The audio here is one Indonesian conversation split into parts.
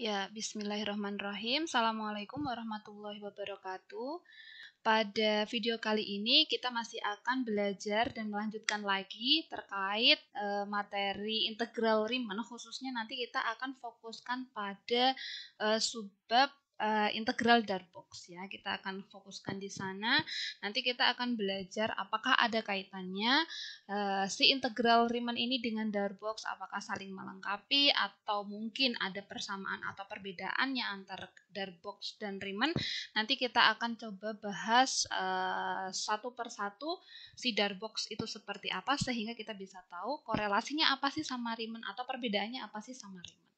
Ya, bismillahirrahmanirrahim. Assalamualaikum warahmatullahi wabarakatuh. Pada video kali ini kita masih akan belajar dan melanjutkan lagi terkait e, materi integral Riemann khususnya nanti kita akan fokuskan pada e, subbab uh, integral box ya. Kita akan fokuskan di sana. Nanti kita akan belajar apakah ada kaitannya uh, si integral Riemann ini dengan box apakah saling melengkapi atau mungkin ada persamaan atau perbedaannya antara box dan Riemann. Nanti kita akan coba bahas uh, satu persatu si box itu seperti apa sehingga kita bisa tahu korelasinya apa sih sama Riemann atau perbedaannya apa sih sama Riemann.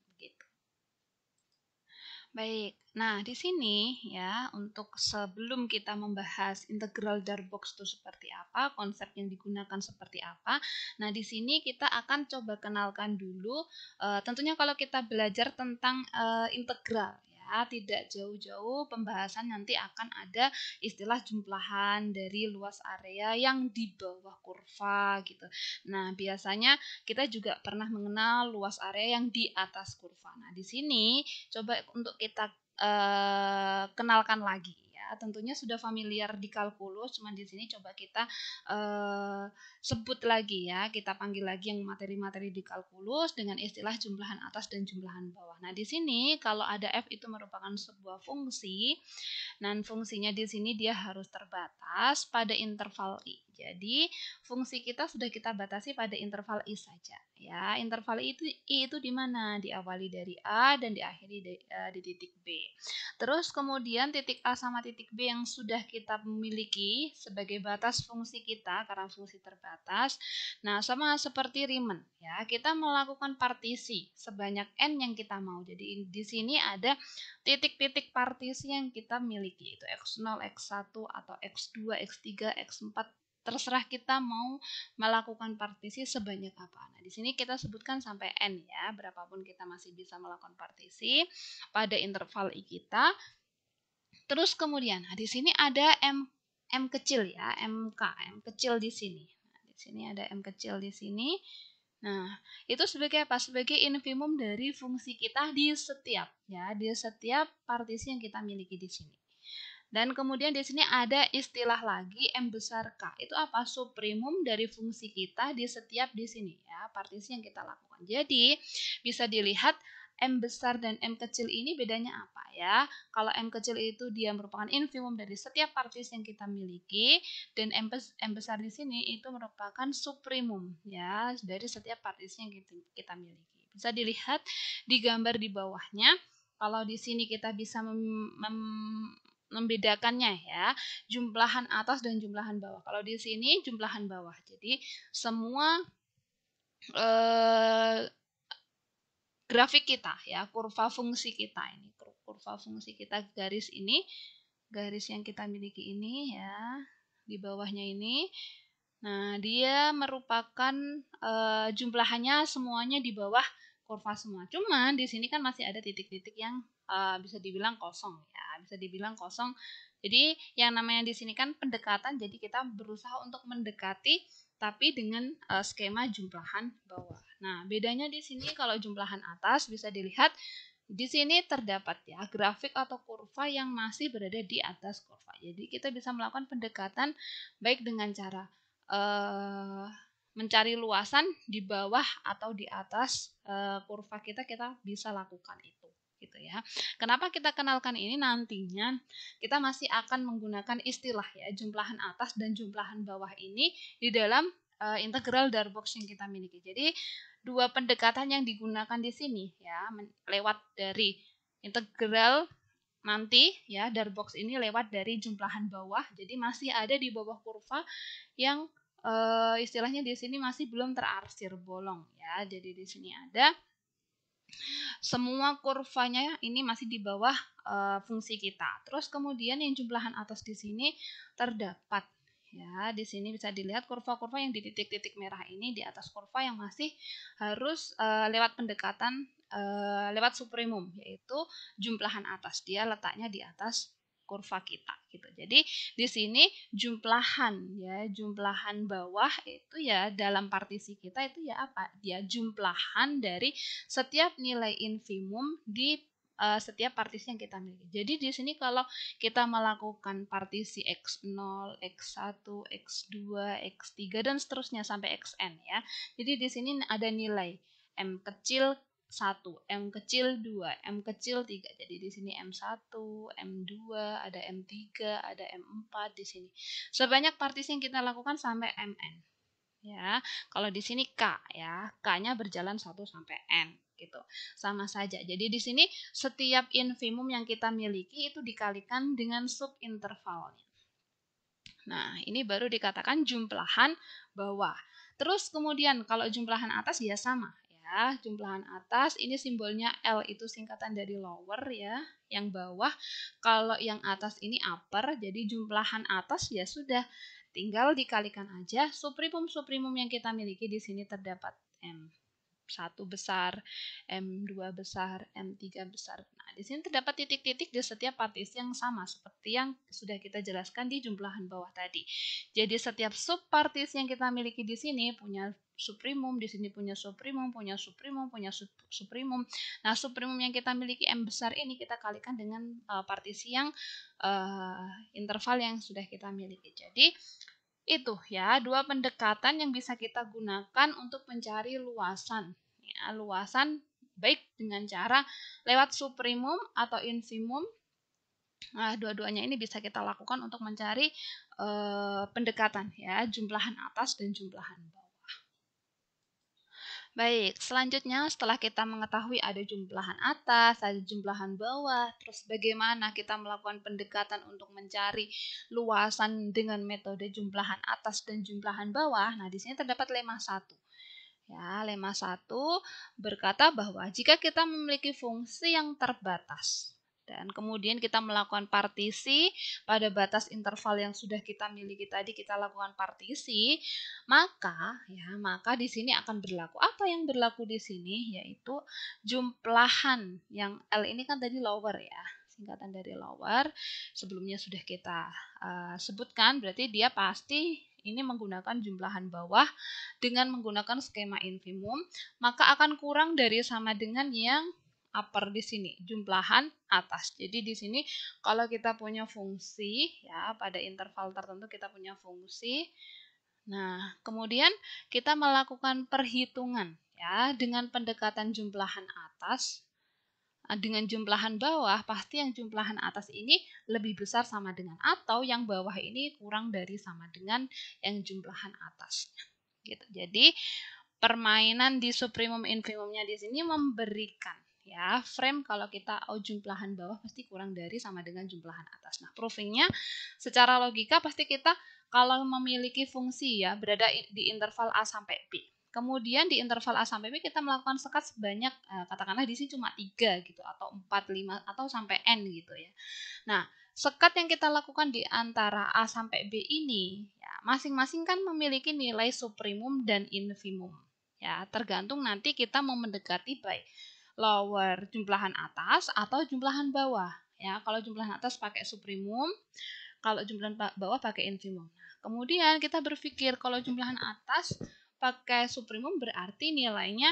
Baik, nah di sini ya untuk sebelum kita membahas integral box itu seperti apa, konsep yang digunakan seperti apa. Nah di sini kita akan coba kenalkan dulu, e, tentunya kalau kita belajar tentang e, integral tidak jauh-jauh pembahasan nanti akan ada istilah jumlahan dari luas area yang di bawah kurva gitu. Nah, biasanya kita juga pernah mengenal luas area yang di atas kurva. Nah, di sini coba untuk kita uh, kenalkan lagi tentunya sudah familiar di kalkulus, cuman di sini coba kita uh, sebut lagi ya, kita panggil lagi yang materi-materi di kalkulus dengan istilah jumlahan atas dan jumlahan bawah. Nah, di sini kalau ada f itu merupakan sebuah fungsi, dan fungsinya di sini dia harus terbatas pada interval i. Jadi, fungsi kita sudah kita batasi pada interval i saja ya. Interval itu I itu di mana? Diawali dari A dan diakhiri di, uh, di titik B. Terus kemudian titik A sama titik B yang sudah kita miliki sebagai batas fungsi kita karena fungsi terbatas. Nah, sama seperti Riemann ya, kita melakukan partisi sebanyak n yang kita mau. Jadi di sini ada titik-titik partisi yang kita miliki yaitu x0, x1 atau x2, x3, x4 terserah kita mau melakukan partisi sebanyak apa. Nah, di sini kita sebutkan sampai n ya, berapapun kita masih bisa melakukan partisi pada interval i kita. Terus kemudian, nah di sini ada m m kecil ya, mk, m kecil di sini. Nah, di sini ada m kecil di sini. Nah, itu sebagai apa? Sebagai infimum dari fungsi kita di setiap ya, di setiap partisi yang kita miliki di sini. Dan kemudian di sini ada istilah lagi M besar K. Itu apa? Supremum dari fungsi kita di setiap di sini ya, partisi yang kita lakukan. Jadi, bisa dilihat M besar dan M kecil ini bedanya apa ya? Kalau M kecil itu dia merupakan infimum dari setiap partis yang kita miliki dan M, besar di sini itu merupakan supremum ya dari setiap partis yang kita, kita miliki. Bisa dilihat di gambar di bawahnya. Kalau di sini kita bisa mem, mem, membedakannya ya, jumlahan atas dan jumlahan bawah. Kalau di sini jumlahan bawah. Jadi semua eh, grafik kita ya, kurva fungsi kita ini, kurva fungsi kita garis ini, garis yang kita miliki ini ya, di bawahnya ini. Nah, dia merupakan eh, jumlahannya semuanya di bawah kurva semua. Cuman di sini kan masih ada titik-titik yang uh, bisa dibilang kosong ya bisa dibilang kosong jadi yang namanya di sini kan pendekatan jadi kita berusaha untuk mendekati tapi dengan uh, skema jumlahan bawah. Nah, bedanya di sini kalau jumlahan atas bisa dilihat di sini terdapat ya grafik atau kurva yang masih berada di atas kurva. Jadi kita bisa melakukan pendekatan baik dengan cara uh, mencari luasan di bawah atau di atas uh, kurva kita kita bisa lakukan itu gitu ya. Kenapa kita kenalkan ini nantinya kita masih akan menggunakan istilah ya jumlahan atas dan jumlahan bawah ini di dalam uh, integral darbox yang kita miliki. Jadi dua pendekatan yang digunakan di sini ya lewat dari integral nanti ya darbox ini lewat dari jumlahan bawah. Jadi masih ada di bawah kurva yang uh, istilahnya di sini masih belum terarsir bolong ya. Jadi di sini ada semua kurvanya ini masih di bawah e, fungsi kita. Terus kemudian yang jumlahan atas di sini terdapat ya di sini bisa dilihat kurva-kurva yang di titik-titik merah ini di atas kurva yang masih harus e, lewat pendekatan e, lewat supremum yaitu jumlahan atas dia letaknya di atas kurva kita gitu. Jadi di sini jumlahan ya, jumlahan bawah itu ya dalam partisi kita itu ya apa? dia ya, jumlahan dari setiap nilai infimum di uh, setiap partisi yang kita miliki. Jadi di sini kalau kita melakukan partisi x0, x1, x2, x3 dan seterusnya sampai xn ya. Jadi di sini ada nilai m kecil 1, M kecil 2, M kecil 3. Jadi di sini M1, M2, ada M3, ada M4 di sini. Sebanyak partisi yang kita lakukan sampai MN. Ya, kalau di sini K ya, K-nya berjalan 1 sampai N gitu. Sama saja. Jadi di sini setiap infimum yang kita miliki itu dikalikan dengan subintervalnya. Nah, ini baru dikatakan jumlahan bawah. Terus kemudian kalau jumlahan atas ya sama ya, jumlahan atas ini simbolnya L itu singkatan dari lower ya, yang bawah. Kalau yang atas ini upper, jadi jumlahan atas ya sudah tinggal dikalikan aja suprimum suprimum yang kita miliki di sini terdapat M satu besar, M2 besar, M3 besar. Nah, di sini terdapat titik-titik di setiap partisi yang sama seperti yang sudah kita jelaskan di jumlahan bawah tadi. Jadi setiap subpartisi yang kita miliki di sini punya supremum, di sini punya supremum, punya supremum, punya supremum. Nah, supremum yang kita miliki M besar ini kita kalikan dengan uh, partisi yang uh, interval yang sudah kita miliki. Jadi itu ya, dua pendekatan yang bisa kita gunakan untuk mencari luasan. Ya, luasan baik dengan cara lewat supremum atau infimum. Nah, dua-duanya ini bisa kita lakukan untuk mencari eh, pendekatan ya, jumlahan atas dan jumlahan bawah. Baik, selanjutnya setelah kita mengetahui ada jumlahan atas, ada jumlahan bawah, terus bagaimana kita melakukan pendekatan untuk mencari luasan dengan metode jumlahan atas dan jumlahan bawah. Nah, di sini terdapat lema 1. Ya, lema 1 berkata bahwa jika kita memiliki fungsi yang terbatas, dan kemudian kita melakukan partisi pada batas interval yang sudah kita miliki tadi kita lakukan partisi maka ya maka di sini akan berlaku apa yang berlaku di sini yaitu jumlahan yang L ini kan tadi lower ya singkatan dari lower sebelumnya sudah kita uh, sebutkan berarti dia pasti ini menggunakan jumlahan bawah dengan menggunakan skema infimum maka akan kurang dari sama dengan yang upper di sini, jumlahan atas. Jadi di sini kalau kita punya fungsi ya pada interval tertentu kita punya fungsi. Nah, kemudian kita melakukan perhitungan ya dengan pendekatan jumlahan atas ah, dengan jumlahan bawah, pasti yang jumlahan atas ini lebih besar sama dengan atau yang bawah ini kurang dari sama dengan yang jumlahan atas. Gitu. Jadi permainan di supremum infimumnya di sini memberikan ya frame kalau kita oh jumlahan bawah pasti kurang dari sama dengan jumlahan atas. Nah, provingnya secara logika pasti kita kalau memiliki fungsi ya berada di interval A sampai B. Kemudian di interval A sampai B kita melakukan sekat sebanyak eh, katakanlah di sini cuma tiga gitu atau empat 5 atau sampai n gitu ya. Nah, sekat yang kita lakukan di antara A sampai B ini ya masing-masing kan memiliki nilai supremum dan infimum. Ya, tergantung nanti kita mau mendekati baik lower jumlahan atas atau jumlahan bawah ya kalau jumlahan atas pakai supremum kalau jumlahan bawah pakai infimum nah, kemudian kita berpikir kalau jumlahan atas pakai supremum berarti nilainya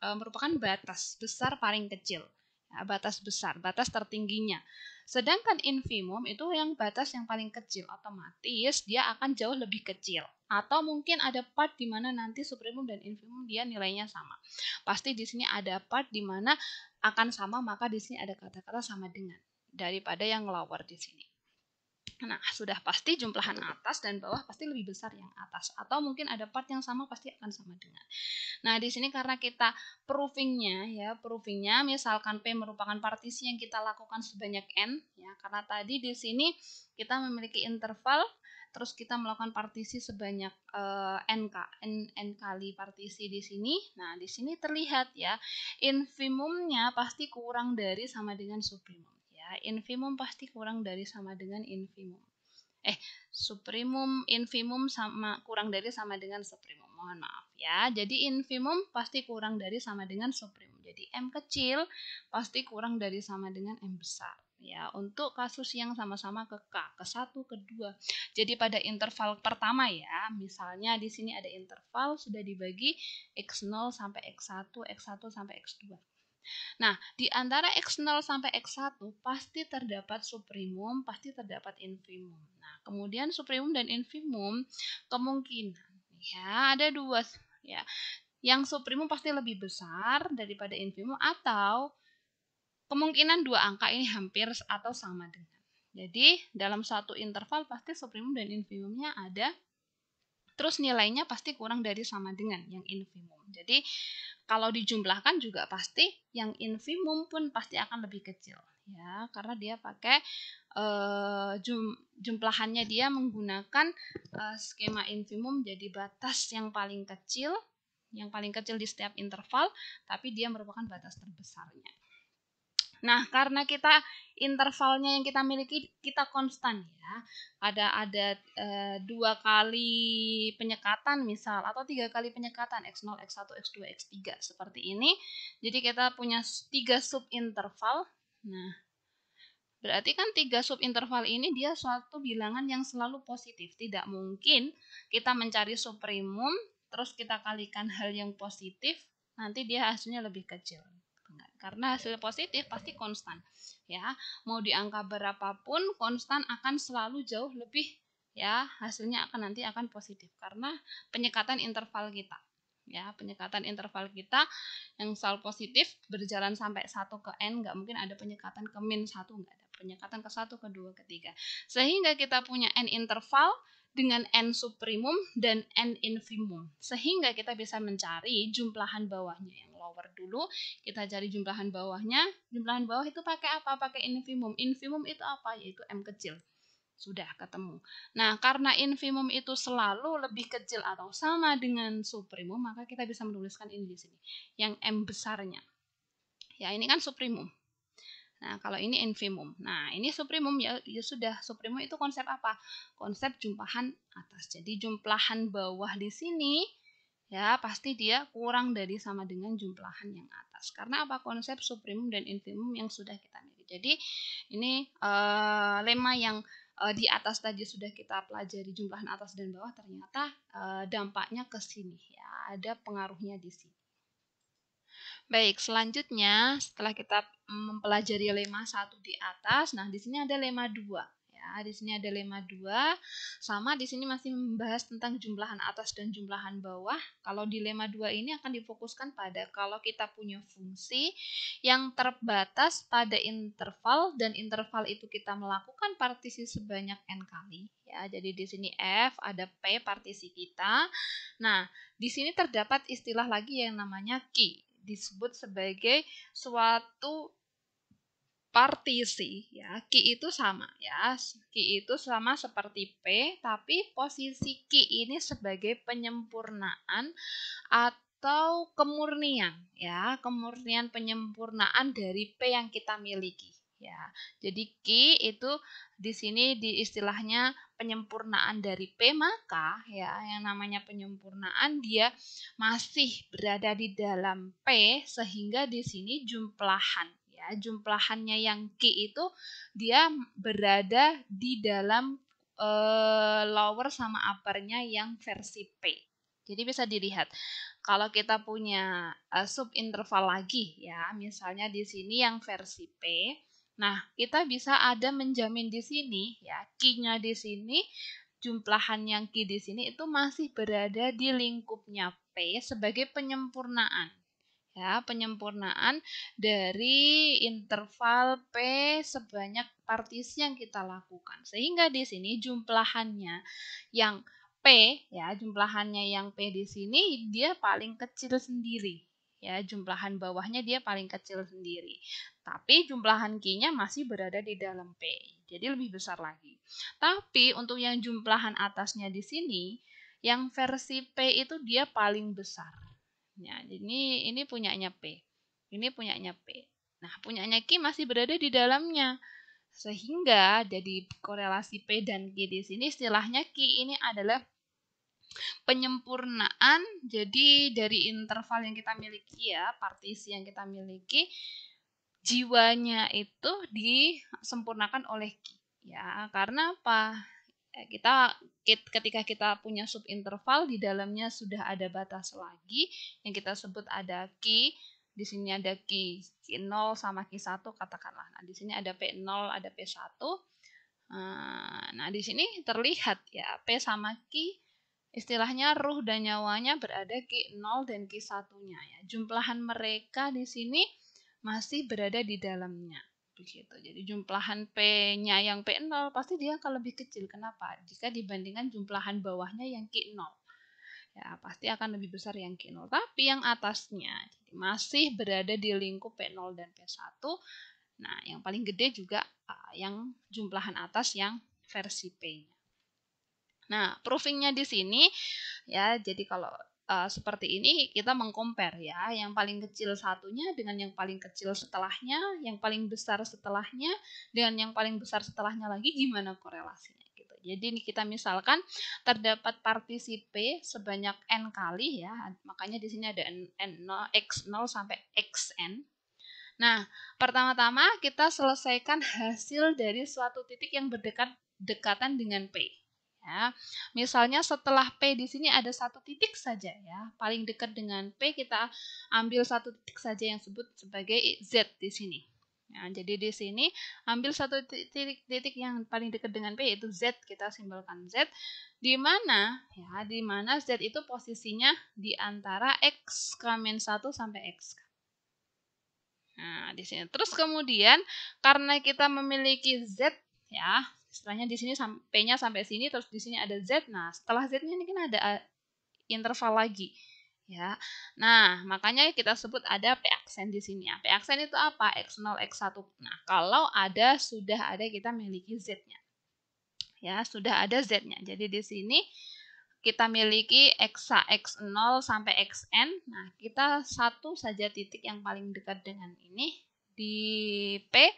e, merupakan batas besar paling kecil ya, batas besar batas tertingginya sedangkan infimum itu yang batas yang paling kecil otomatis dia akan jauh lebih kecil atau mungkin ada part di mana nanti supremum dan infimum dia nilainya sama. Pasti di sini ada part di mana akan sama, maka di sini ada kata-kata sama dengan daripada yang lower di sini. Nah, sudah pasti jumlahan atas dan bawah pasti lebih besar yang atas atau mungkin ada part yang sama pasti akan sama dengan. Nah, di sini karena kita proofingnya ya, proofingnya misalkan P merupakan partisi yang kita lakukan sebanyak N ya, karena tadi di sini kita memiliki interval terus kita melakukan partisi sebanyak uh, eh, nk n n kali partisi di sini nah di sini terlihat ya infimumnya pasti kurang dari sama dengan supremum, ya infimum pasti kurang dari sama dengan infimum eh supremum infimum sama kurang dari sama dengan supremum, mohon maaf ya jadi infimum pasti kurang dari sama dengan supremum, jadi m kecil pasti kurang dari sama dengan m besar ya untuk kasus yang sama-sama ke K, ke satu, ke dua. Jadi pada interval pertama ya, misalnya di sini ada interval sudah dibagi X0 sampai X1, X1 sampai X2. Nah, di antara X0 sampai X1 pasti terdapat supremum pasti terdapat infimum. Nah, kemudian supremum dan infimum kemungkinan ya ada dua ya. Yang supremum pasti lebih besar daripada infimum atau kemungkinan dua angka ini hampir atau sama dengan. Jadi dalam satu interval pasti supremum dan infimumnya ada, terus nilainya pasti kurang dari sama dengan yang infimum. Jadi kalau dijumlahkan juga pasti yang infimum pun pasti akan lebih kecil ya karena dia pakai eh, jum, jumlahannya dia menggunakan eh, skema infimum jadi batas yang paling kecil yang paling kecil di setiap interval tapi dia merupakan batas terbesarnya. Nah, karena kita intervalnya yang kita miliki kita konstan ya. Ada ada e, dua kali penyekatan misal atau tiga kali penyekatan x0, x1, x2, x3 seperti ini. Jadi kita punya tiga subinterval. Nah, berarti kan tiga subinterval ini dia suatu bilangan yang selalu positif. Tidak mungkin kita mencari supremum terus kita kalikan hal yang positif nanti dia hasilnya lebih kecil karena hasil positif pasti konstan ya mau di angka berapapun konstan akan selalu jauh lebih ya hasilnya akan nanti akan positif karena penyekatan interval kita ya penyekatan interval kita yang selalu positif berjalan sampai 1 ke n nggak mungkin ada penyekatan ke min 1 nggak ada penyekatan ke 1 ke 2 ke 3 sehingga kita punya n interval dengan n supremum dan n infimum sehingga kita bisa mencari jumlahan bawahnya yang lower dulu, kita cari jumlahan bawahnya. Jumlahan bawah itu pakai apa? Pakai infimum. Infimum itu apa? Yaitu M kecil. Sudah ketemu. Nah, karena infimum itu selalu lebih kecil atau sama dengan supremum maka kita bisa menuliskan ini di sini. Yang M besarnya. Ya, ini kan supremum Nah, kalau ini infimum. Nah, ini supremum ya, ya sudah. supremum itu konsep apa? Konsep jumlahan atas. Jadi, jumlahan bawah di sini ya pasti dia kurang dari sama dengan jumlahan yang atas karena apa konsep supremum dan infimum yang sudah kita miliki jadi ini uh, lema yang uh, di atas tadi sudah kita pelajari jumlahan atas dan bawah ternyata uh, dampaknya ke sini ya ada pengaruhnya di sini Baik, selanjutnya setelah kita mm, mempelajari lema satu di atas, nah di sini ada lema dua Ya, di sini ada lema 2. Sama di sini masih membahas tentang jumlahan atas dan jumlahan bawah. Kalau di lema 2 ini akan difokuskan pada kalau kita punya fungsi yang terbatas pada interval dan interval itu kita melakukan partisi sebanyak n kali. Ya, jadi di sini F ada P partisi kita. Nah, di sini terdapat istilah lagi yang namanya key disebut sebagai suatu partisi ya ki itu sama ya ki itu sama seperti p tapi posisi ki ini sebagai penyempurnaan atau kemurnian ya kemurnian penyempurnaan dari p yang kita miliki ya jadi ki itu di sini di istilahnya penyempurnaan dari p maka ya yang namanya penyempurnaan dia masih berada di dalam p sehingga di sini jumlahan ya jumlahannya yang k itu dia berada di dalam uh, lower sama uppernya yang versi p jadi bisa dilihat kalau kita punya uh, eh, interval lagi ya misalnya di sini yang versi p nah kita bisa ada menjamin di sini ya k nya di sini jumlahan yang k di sini itu masih berada di lingkupnya P sebagai penyempurnaan ya penyempurnaan dari interval P sebanyak partisi yang kita lakukan. Sehingga di sini jumlahannya yang P ya, jumlahannya yang P di sini dia paling kecil sendiri. Ya, jumlahan bawahnya dia paling kecil sendiri. Tapi jumlahan q masih berada di dalam P. Jadi lebih besar lagi. Tapi untuk yang jumlahan atasnya di sini, yang versi P itu dia paling besar Ya, ini ini punyanya P. Ini punyanya P. Nah, punyanya Q masih berada di dalamnya. Sehingga jadi korelasi P dan Q di sini istilahnya Q ini adalah penyempurnaan. Jadi dari interval yang kita miliki ya, partisi yang kita miliki, jiwanya itu disempurnakan oleh Q. Ya, karena apa? Ya, kita ketika kita punya sub interval di dalamnya sudah ada batas lagi yang kita sebut ada Q di sini ada Q, Q0 sama Q1 katakanlah. Nah, di sini ada P0, ada P1. Nah, nah, di sini terlihat ya P sama Q istilahnya ruh dan nyawanya berada Q0 dan Q1-nya ya. Jumlahan mereka di sini masih berada di dalamnya begitu. Jadi jumlahan P-nya yang P0 pasti dia akan lebih kecil. Kenapa? Jika dibandingkan jumlahan bawahnya yang Q0. Ya, pasti akan lebih besar yang Q0. Tapi yang atasnya masih berada di lingkup P0 dan P1. Nah, yang paling gede juga yang jumlahan atas yang versi P-nya. Nah, proofingnya di sini ya, jadi kalau uh, seperti ini kita mengkompar ya yang paling kecil satunya dengan yang paling kecil setelahnya yang paling besar setelahnya dengan yang paling besar setelahnya lagi gimana korelasinya gitu jadi ini kita misalkan terdapat p sebanyak n kali ya makanya di sini ada n, n 0 x 0 sampai xn Nah, pertama-tama kita selesaikan hasil dari suatu titik yang berdekatan dengan P. Ya. Misalnya setelah P di sini ada satu titik saja ya. Paling dekat dengan P kita ambil satu titik saja yang sebut sebagai Z di sini. Nah, jadi di sini ambil satu titik, titik yang paling dekat dengan P yaitu Z. Kita simbolkan Z. Di mana? Ya, di mana Z itu posisinya di antara X k 1 sampai X. Nah, di sini. Terus kemudian karena kita memiliki Z ya, setelahnya di sini p-nya sampai sini terus di sini ada z nah setelah z-nya ini kan ada eh, interval lagi ya nah makanya kita sebut ada p aksen di sini ya. p aksen itu apa x0 x1 nah kalau ada sudah ada kita miliki z-nya ya sudah ada z-nya jadi di sini kita miliki x x0 sampai xn nah kita satu saja titik yang paling dekat dengan ini di p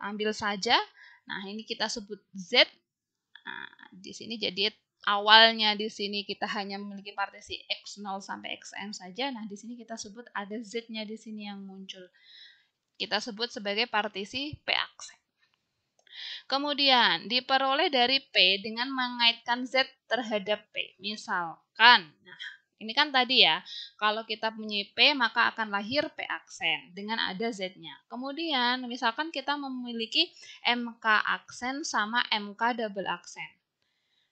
ambil saja Nah, ini kita sebut Z. Nah, di sini jadi awalnya di sini kita hanya memiliki partisi X0 sampai Xn saja. Nah, di sini kita sebut ada Z-nya di sini yang muncul. Kita sebut sebagai partisi P aksen. Kemudian diperoleh dari P dengan mengaitkan Z terhadap P. Misalkan, nah ini kan tadi ya, kalau kita punya P maka akan lahir P aksen dengan ada Z-nya. Kemudian misalkan kita memiliki MK aksen sama MK double aksen.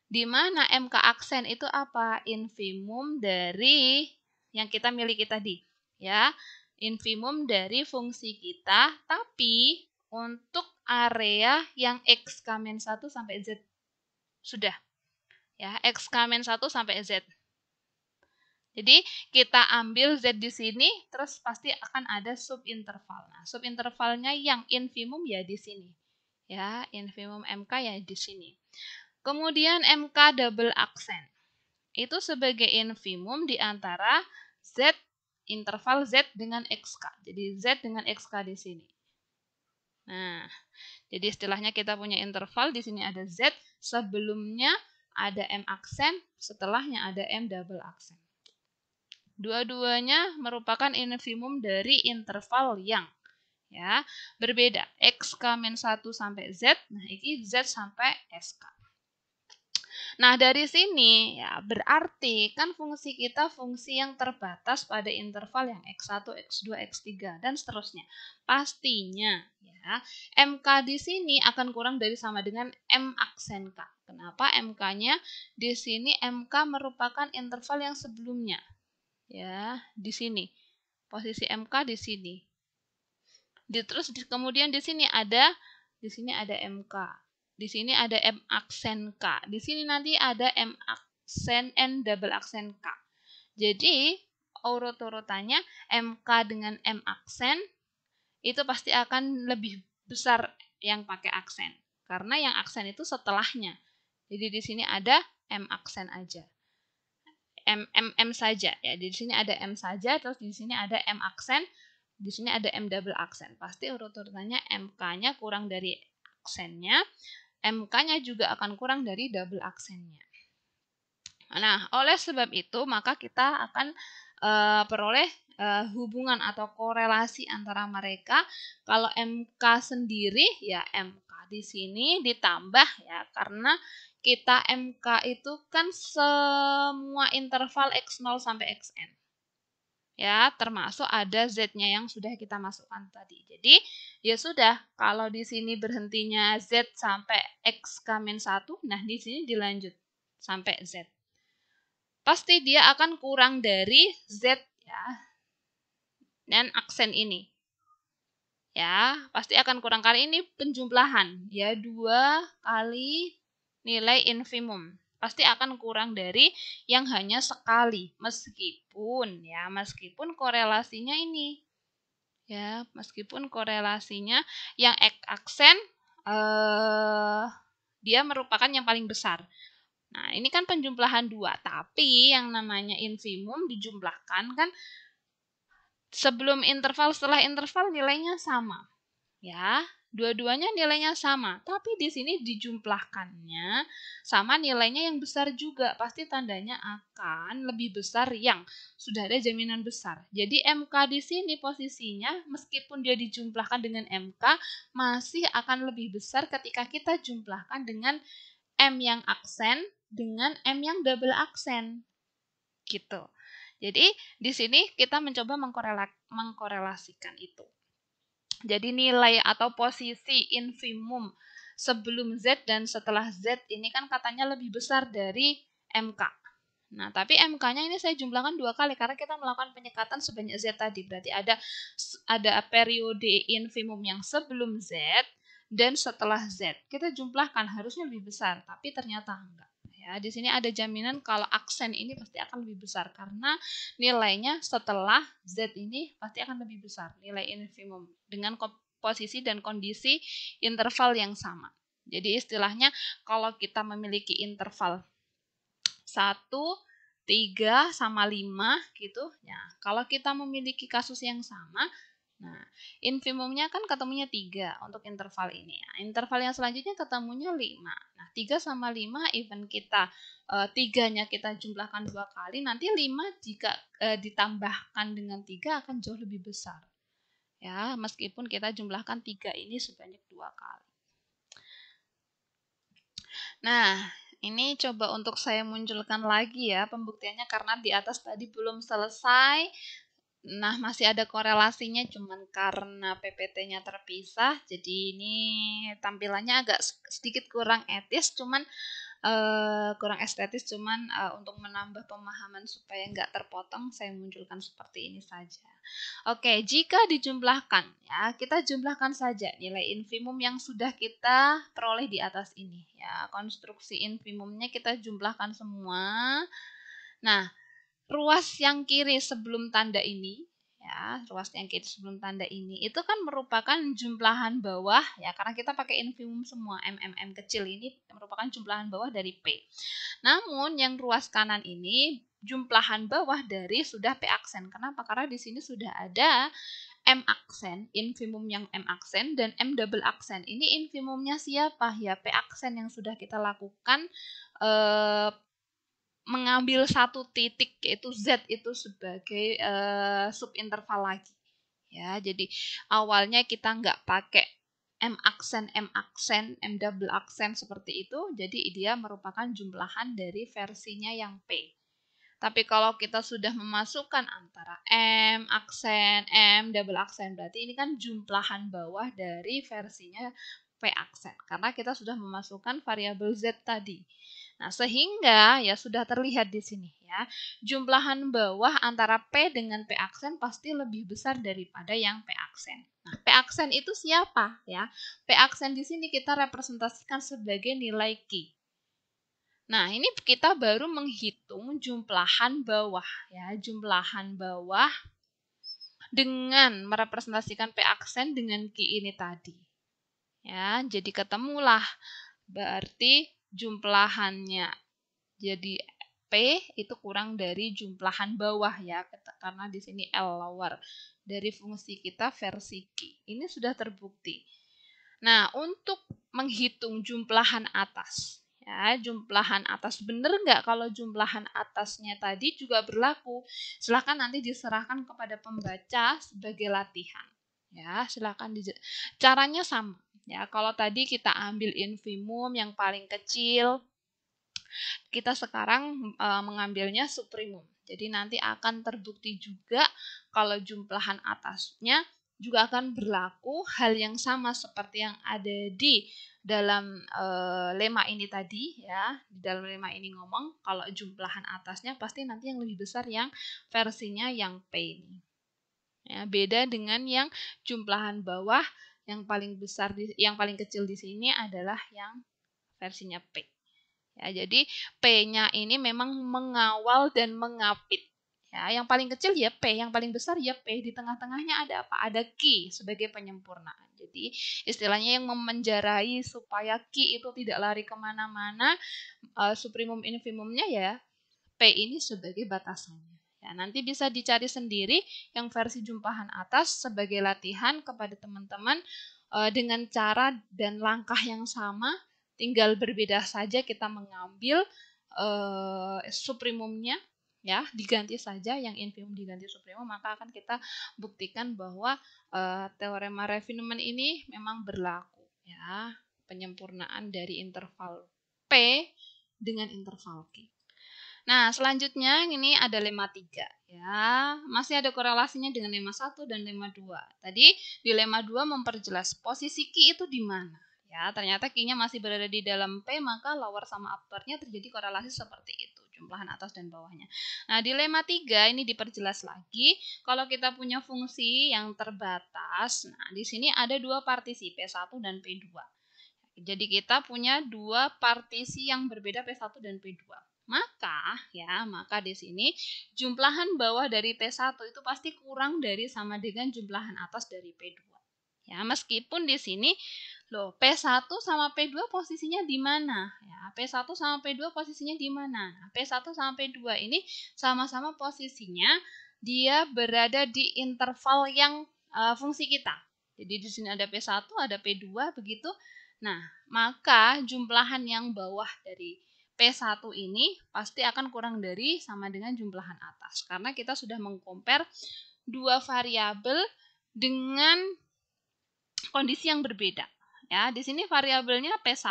Di mana MK aksen itu apa? Infimum dari yang kita miliki tadi. Ya, infimum dari fungsi kita, tapi untuk area yang X kamen 1 sampai Z. Sudah. Ya, X kamen 1 sampai Z. Jadi kita ambil Z di sini, terus pasti akan ada subinterval. Nah, subintervalnya yang infimum ya di sini. Ya, infimum MK ya di sini. Kemudian MK double aksen. Itu sebagai infimum di antara Z interval Z dengan XK. Jadi Z dengan XK di sini. Nah, jadi istilahnya kita punya interval di sini ada Z, sebelumnya ada M aksen, setelahnya ada M double aksen. Dua-duanya merupakan infimum dari interval yang ya berbeda xk 1 sampai z nah ini z sampai sk nah dari sini ya berarti kan fungsi kita fungsi yang terbatas pada interval yang x1 x2 x3 dan seterusnya pastinya ya mk di sini akan kurang dari sama dengan m aksen k kenapa mk-nya di sini mk merupakan interval yang sebelumnya ya di sini posisi MK di sini di, terus di, kemudian di sini ada di sini ada MK di sini ada M aksen K di sini nanti ada M aksen N double aksen K jadi urut-urutannya MK dengan M aksen itu pasti akan lebih besar yang pakai aksen karena yang aksen itu setelahnya jadi di sini ada M aksen aja M M M saja ya. Di sini ada M saja, terus di sini ada M aksen, di sini ada M double aksen. Pasti urut-urutannya MK-nya kurang dari aksennya, MK-nya juga akan kurang dari double aksennya. Nah, oleh sebab itu maka kita akan uh, peroleh uh, hubungan atau korelasi antara mereka. Kalau MK sendiri ya MK di sini ditambah ya karena kita MK itu kan semua interval X0 sampai Xn. Ya, termasuk ada Z-nya yang sudah kita masukkan tadi. Jadi, ya sudah, kalau di sini berhentinya Z sampai X-1, nah di sini dilanjut sampai Z. Pasti dia akan kurang dari Z ya, dan aksen ini. Ya, pasti akan kurang kali ini penjumlahan. Ya, 2 kali nilai infimum pasti akan kurang dari yang hanya sekali meskipun ya meskipun korelasinya ini ya meskipun korelasinya yang x aksen eh, dia merupakan yang paling besar nah ini kan penjumlahan dua tapi yang namanya infimum dijumlahkan kan sebelum interval setelah interval nilainya sama ya Dua-duanya nilainya sama, tapi di sini dijumlahkannya sama nilainya yang besar juga. Pasti tandanya akan lebih besar yang sudah ada jaminan besar. Jadi MK di sini posisinya meskipun dia dijumlahkan dengan MK masih akan lebih besar ketika kita jumlahkan dengan M yang aksen dengan M yang double aksen. Gitu. Jadi di sini kita mencoba mengkorelasikan itu. Jadi nilai atau posisi infimum sebelum Z dan setelah Z ini kan katanya lebih besar dari MK. Nah, tapi MK-nya ini saya jumlahkan dua kali karena kita melakukan penyekatan sebanyak Z tadi. Berarti ada ada periode infimum yang sebelum Z dan setelah Z. Kita jumlahkan harusnya lebih besar, tapi ternyata enggak ya. Di sini ada jaminan kalau aksen ini pasti akan lebih besar karena nilainya setelah Z ini pasti akan lebih besar nilai infimum dengan posisi dan kondisi interval yang sama. Jadi istilahnya kalau kita memiliki interval 1, 3 sama 5 gitu ya. Kalau kita memiliki kasus yang sama, Nah, infimumnya kan ketemunya 3 untuk interval ini ya. Interval yang selanjutnya ketemunya 5. Nah, 3 sama 5 even kita eh, tiganya e, kita jumlahkan dua kali, nanti 5 jika e, ditambahkan dengan 3 akan jauh lebih besar. Ya, meskipun kita jumlahkan 3 ini sebanyak dua kali. Nah, ini coba untuk saya munculkan lagi ya pembuktiannya karena di atas tadi belum selesai Nah, masih ada korelasinya cuman karena PPT-nya terpisah, jadi ini tampilannya agak sedikit kurang etis, cuman uh, kurang estetis, cuman uh, untuk menambah pemahaman supaya nggak terpotong, saya munculkan seperti ini saja. Oke, jika dijumlahkan, ya kita jumlahkan saja nilai infimum yang sudah kita peroleh di atas ini. Ya, konstruksi infimumnya kita jumlahkan semua. Nah, ruas yang kiri sebelum tanda ini ya ruas yang kiri sebelum tanda ini itu kan merupakan jumlahan bawah ya karena kita pakai infimum semua mmm kecil ini merupakan jumlahan bawah dari p namun yang ruas kanan ini jumlahan bawah dari sudah p aksen kenapa karena di sini sudah ada m aksen infimum yang m aksen dan m double aksen ini infimumnya siapa ya p aksen yang sudah kita lakukan eh, mengambil satu titik yaitu z itu sebagai uh, subinterval lagi ya jadi awalnya kita nggak pakai m aksen m aksen m double aksen seperti itu jadi dia merupakan jumlahan dari versinya yang p tapi kalau kita sudah memasukkan antara M aksen, M double aksen, berarti ini kan jumlahan bawah dari versinya P aksen. Karena kita sudah memasukkan variabel Z tadi. Nah, sehingga ya sudah terlihat di sini ya. Jumlahan bawah antara P dengan P aksen pasti lebih besar daripada yang P aksen. Nah, P aksen itu siapa ya? P aksen di sini kita representasikan sebagai nilai Q. Nah, ini kita baru menghitung jumlahan bawah ya, jumlahan bawah dengan merepresentasikan P aksen dengan Q ini tadi. Ya, jadi ketemulah berarti jumlahannya. Jadi P itu kurang dari jumlahan bawah ya, karena di sini L lower dari fungsi kita versi Q. Ini sudah terbukti. Nah, untuk menghitung jumlahan atas, ya, jumlahan atas benar nggak kalau jumlahan atasnya tadi juga berlaku? Silahkan nanti diserahkan kepada pembaca sebagai latihan. Ya, silahkan. Caranya sama Ya, kalau tadi kita ambil infimum yang paling kecil, kita sekarang e, mengambilnya suprimum. Jadi nanti akan terbukti juga kalau jumlahan atasnya juga akan berlaku hal yang sama seperti yang ada di dalam e, lema ini tadi ya. Di dalam lema ini ngomong kalau jumlahan atasnya pasti nanti yang lebih besar yang versinya yang P ini. Ya, beda dengan yang jumlahan bawah yang paling besar di yang paling kecil di sini adalah yang versinya P. Ya, jadi P-nya ini memang mengawal dan mengapit. Ya, yang paling kecil ya P, yang paling besar ya P, di tengah-tengahnya ada apa? Ada Ki sebagai penyempurnaan. Jadi istilahnya yang memenjarai supaya Ki itu tidak lari kemana-mana, uh, eh, supremum infimumnya ya P ini sebagai batasannya. Nah, nanti bisa dicari sendiri yang versi jumpahan atas sebagai latihan kepada teman-teman eh, dengan cara dan langkah yang sama, tinggal berbeda saja kita mengambil e, eh, supremumnya ya diganti saja yang infimum diganti supremum maka akan kita buktikan bahwa e, teorema refinement ini memang berlaku ya penyempurnaan dari interval P dengan interval Q. Nah, selanjutnya ini ada lema 3 ya. Masih ada korelasinya dengan lema 1 dan lema 2. Tadi di lema 2 memperjelas posisi ki itu di mana. Ya, ternyata ki-nya masih berada di dalam P, maka lower sama upper-nya terjadi korelasi seperti itu, jumlahan atas dan bawahnya. Nah, di lema 3 ini diperjelas lagi, kalau kita punya fungsi yang terbatas, nah di sini ada dua partisi, P1 dan P2. Jadi kita punya dua partisi yang berbeda P1 dan P2 maka ya, maka di sini jumlahan bawah dari T1 itu pasti kurang dari sama dengan jumlahan atas dari P2. Ya, meskipun di sini loh P1 sama P2 posisinya di mana? Ya, P1 sama P2 posisinya di mana? Nah, P1 sama P2 ini sama-sama posisinya dia berada di interval yang uh, fungsi kita. Jadi di sini ada P1, ada P2 begitu. Nah, maka jumlahan yang bawah dari P1 ini pasti akan kurang dari sama dengan jumlahan atas karena kita sudah mengkompar dua variabel dengan kondisi yang berbeda. Ya, di sini variabelnya P1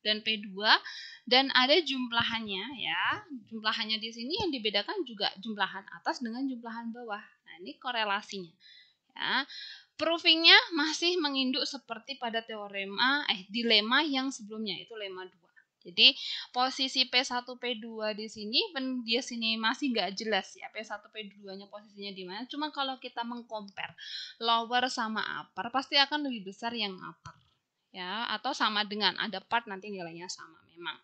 dan P2 dan ada jumlahannya ya. Jumlahannya di sini yang dibedakan juga jumlahan atas dengan jumlahan bawah. Nah, ini korelasinya. Ya. Proofingnya masih menginduk seperti pada teorema eh dilema yang sebelumnya itu lema 2 jadi posisi P1 P2 di sini pen, dia sini masih nggak jelas ya P1 P2-nya posisinya di mana. Cuma kalau kita mengcompare lower sama upper pasti akan lebih besar yang upper ya atau sama dengan ada part nanti nilainya sama memang.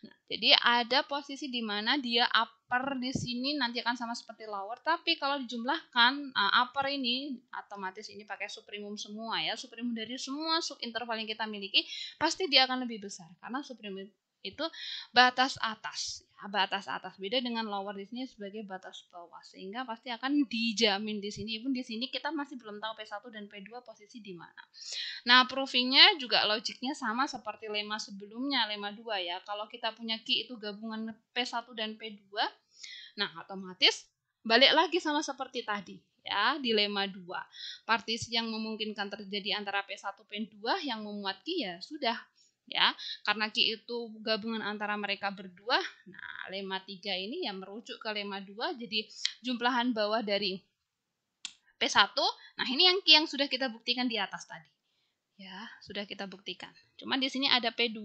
Nah, jadi ada posisi di mana dia upper di sini nanti akan sama seperti lower tapi kalau dijumlahkan eh, upper ini otomatis ini pakai supremum semua ya. Supremum dari semua sub interval yang kita miliki pasti dia akan lebih besar karena supremum itu batas atas ya, batas atas beda dengan lower di sini sebagai batas bawah sehingga pasti akan dijamin di sini pun di sini kita masih belum tahu P1 dan P2 posisi di mana nah proofingnya juga logiknya sama seperti lema sebelumnya lema 2 ya kalau kita punya Q itu gabungan P1 dan P2 nah otomatis balik lagi sama seperti tadi ya dilema 2. Partisi yang memungkinkan terjadi antara P1 P2 yang memuat Q ya sudah ya karena ki itu gabungan antara mereka berdua nah lema 3 ini yang merujuk ke lema 2 jadi jumlahan bawah dari P1 nah ini yang ki yang sudah kita buktikan di atas tadi ya sudah kita buktikan cuman di sini ada P2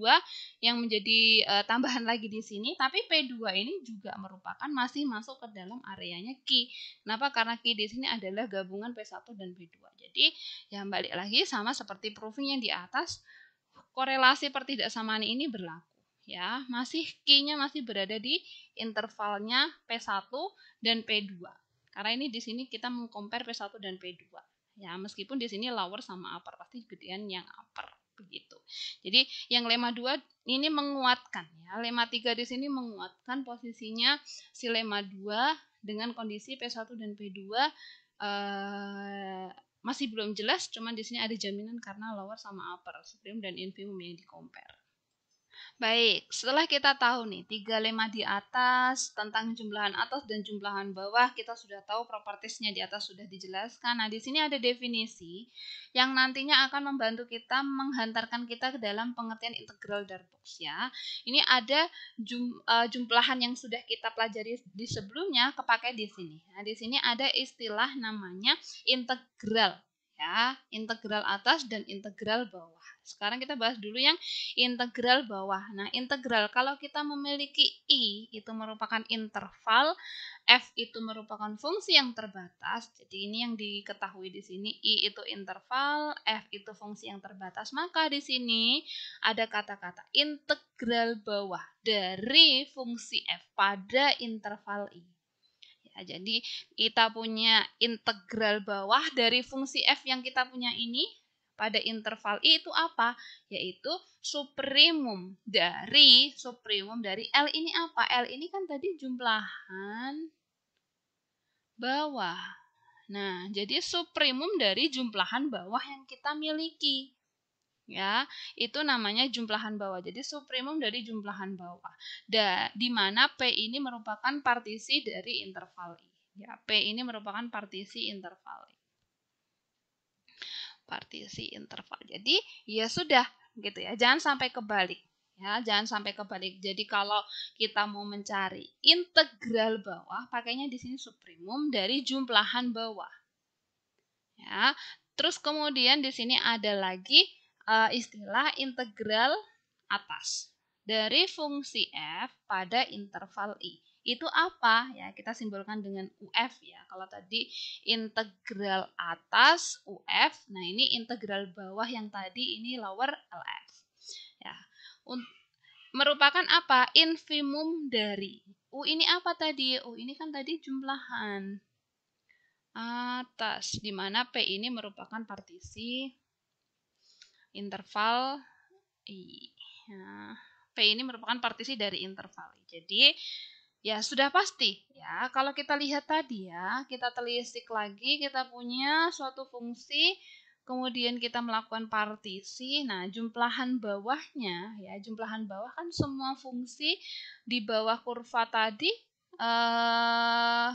yang menjadi e, tambahan lagi di sini tapi P2 ini juga merupakan masih masuk ke dalam areanya Ki kenapa karena Ki di sini adalah gabungan P1 dan P2 jadi yang balik lagi sama seperti proofing yang di atas korelasi pertidaksamaan ini berlaku ya masih key nya masih berada di intervalnya P1 dan P2 karena ini di sini kita mengcompare P1 dan P2 ya meskipun di sini lower sama upper pasti gedean yang upper begitu jadi yang lema 2 ini menguatkan ya lema 3 di sini menguatkan posisinya si lema 2 dengan kondisi P1 dan P2 eh, masih belum jelas cuman di sini ada jaminan karena lower sama upper supreme dan infimum yang di compare Baik, setelah kita tahu nih tiga 35 di atas tentang jumlahan atas dan jumlahan bawah, kita sudah tahu propertisnya di atas sudah dijelaskan. Nah, di sini ada definisi yang nantinya akan membantu kita menghantarkan kita ke dalam pengertian integral Darboux ya. Ini ada jum, uh, jumlahan yang sudah kita pelajari di sebelumnya kepakai di sini. Nah, di sini ada istilah namanya integral ya, integral atas dan integral bawah. Sekarang kita bahas dulu yang integral bawah. Nah, integral kalau kita memiliki I itu merupakan interval, F itu merupakan fungsi yang terbatas. Jadi ini yang diketahui di sini I itu interval, F itu fungsi yang terbatas. Maka di sini ada kata-kata integral bawah dari fungsi F pada interval I. Ya, jadi kita punya integral bawah dari fungsi f yang kita punya ini pada interval I itu apa? Yaitu supremum dari supremum dari L ini apa? L ini kan tadi jumlahan bawah. Nah, jadi supremum dari jumlahan bawah yang kita miliki. Ya, itu namanya jumlahan bawah. Jadi supremum dari jumlahan bawah. Da, di mana P ini merupakan partisi dari interval I. Ya, P ini merupakan partisi interval I partisi interval. Jadi ya sudah gitu ya, jangan sampai kebalik. Ya, jangan sampai kebalik. Jadi kalau kita mau mencari integral bawah, pakainya di sini supremum dari jumlahan bawah. Ya. Terus kemudian di sini ada lagi uh, istilah integral atas dari fungsi f pada interval i itu apa ya kita simbolkan dengan UF ya kalau tadi integral atas UF nah ini integral bawah yang tadi ini lower LF ya merupakan apa infimum dari U ini apa tadi U ini kan tadi jumlahan atas dimana P ini merupakan partisi interval I ya. P ini merupakan partisi dari interval jadi Ya, sudah pasti ya. Kalau kita lihat tadi ya, kita telisik lagi, kita punya suatu fungsi, kemudian kita melakukan partisi. Nah, jumlahan bawahnya ya, jumlahan bawah kan semua fungsi di bawah kurva tadi eh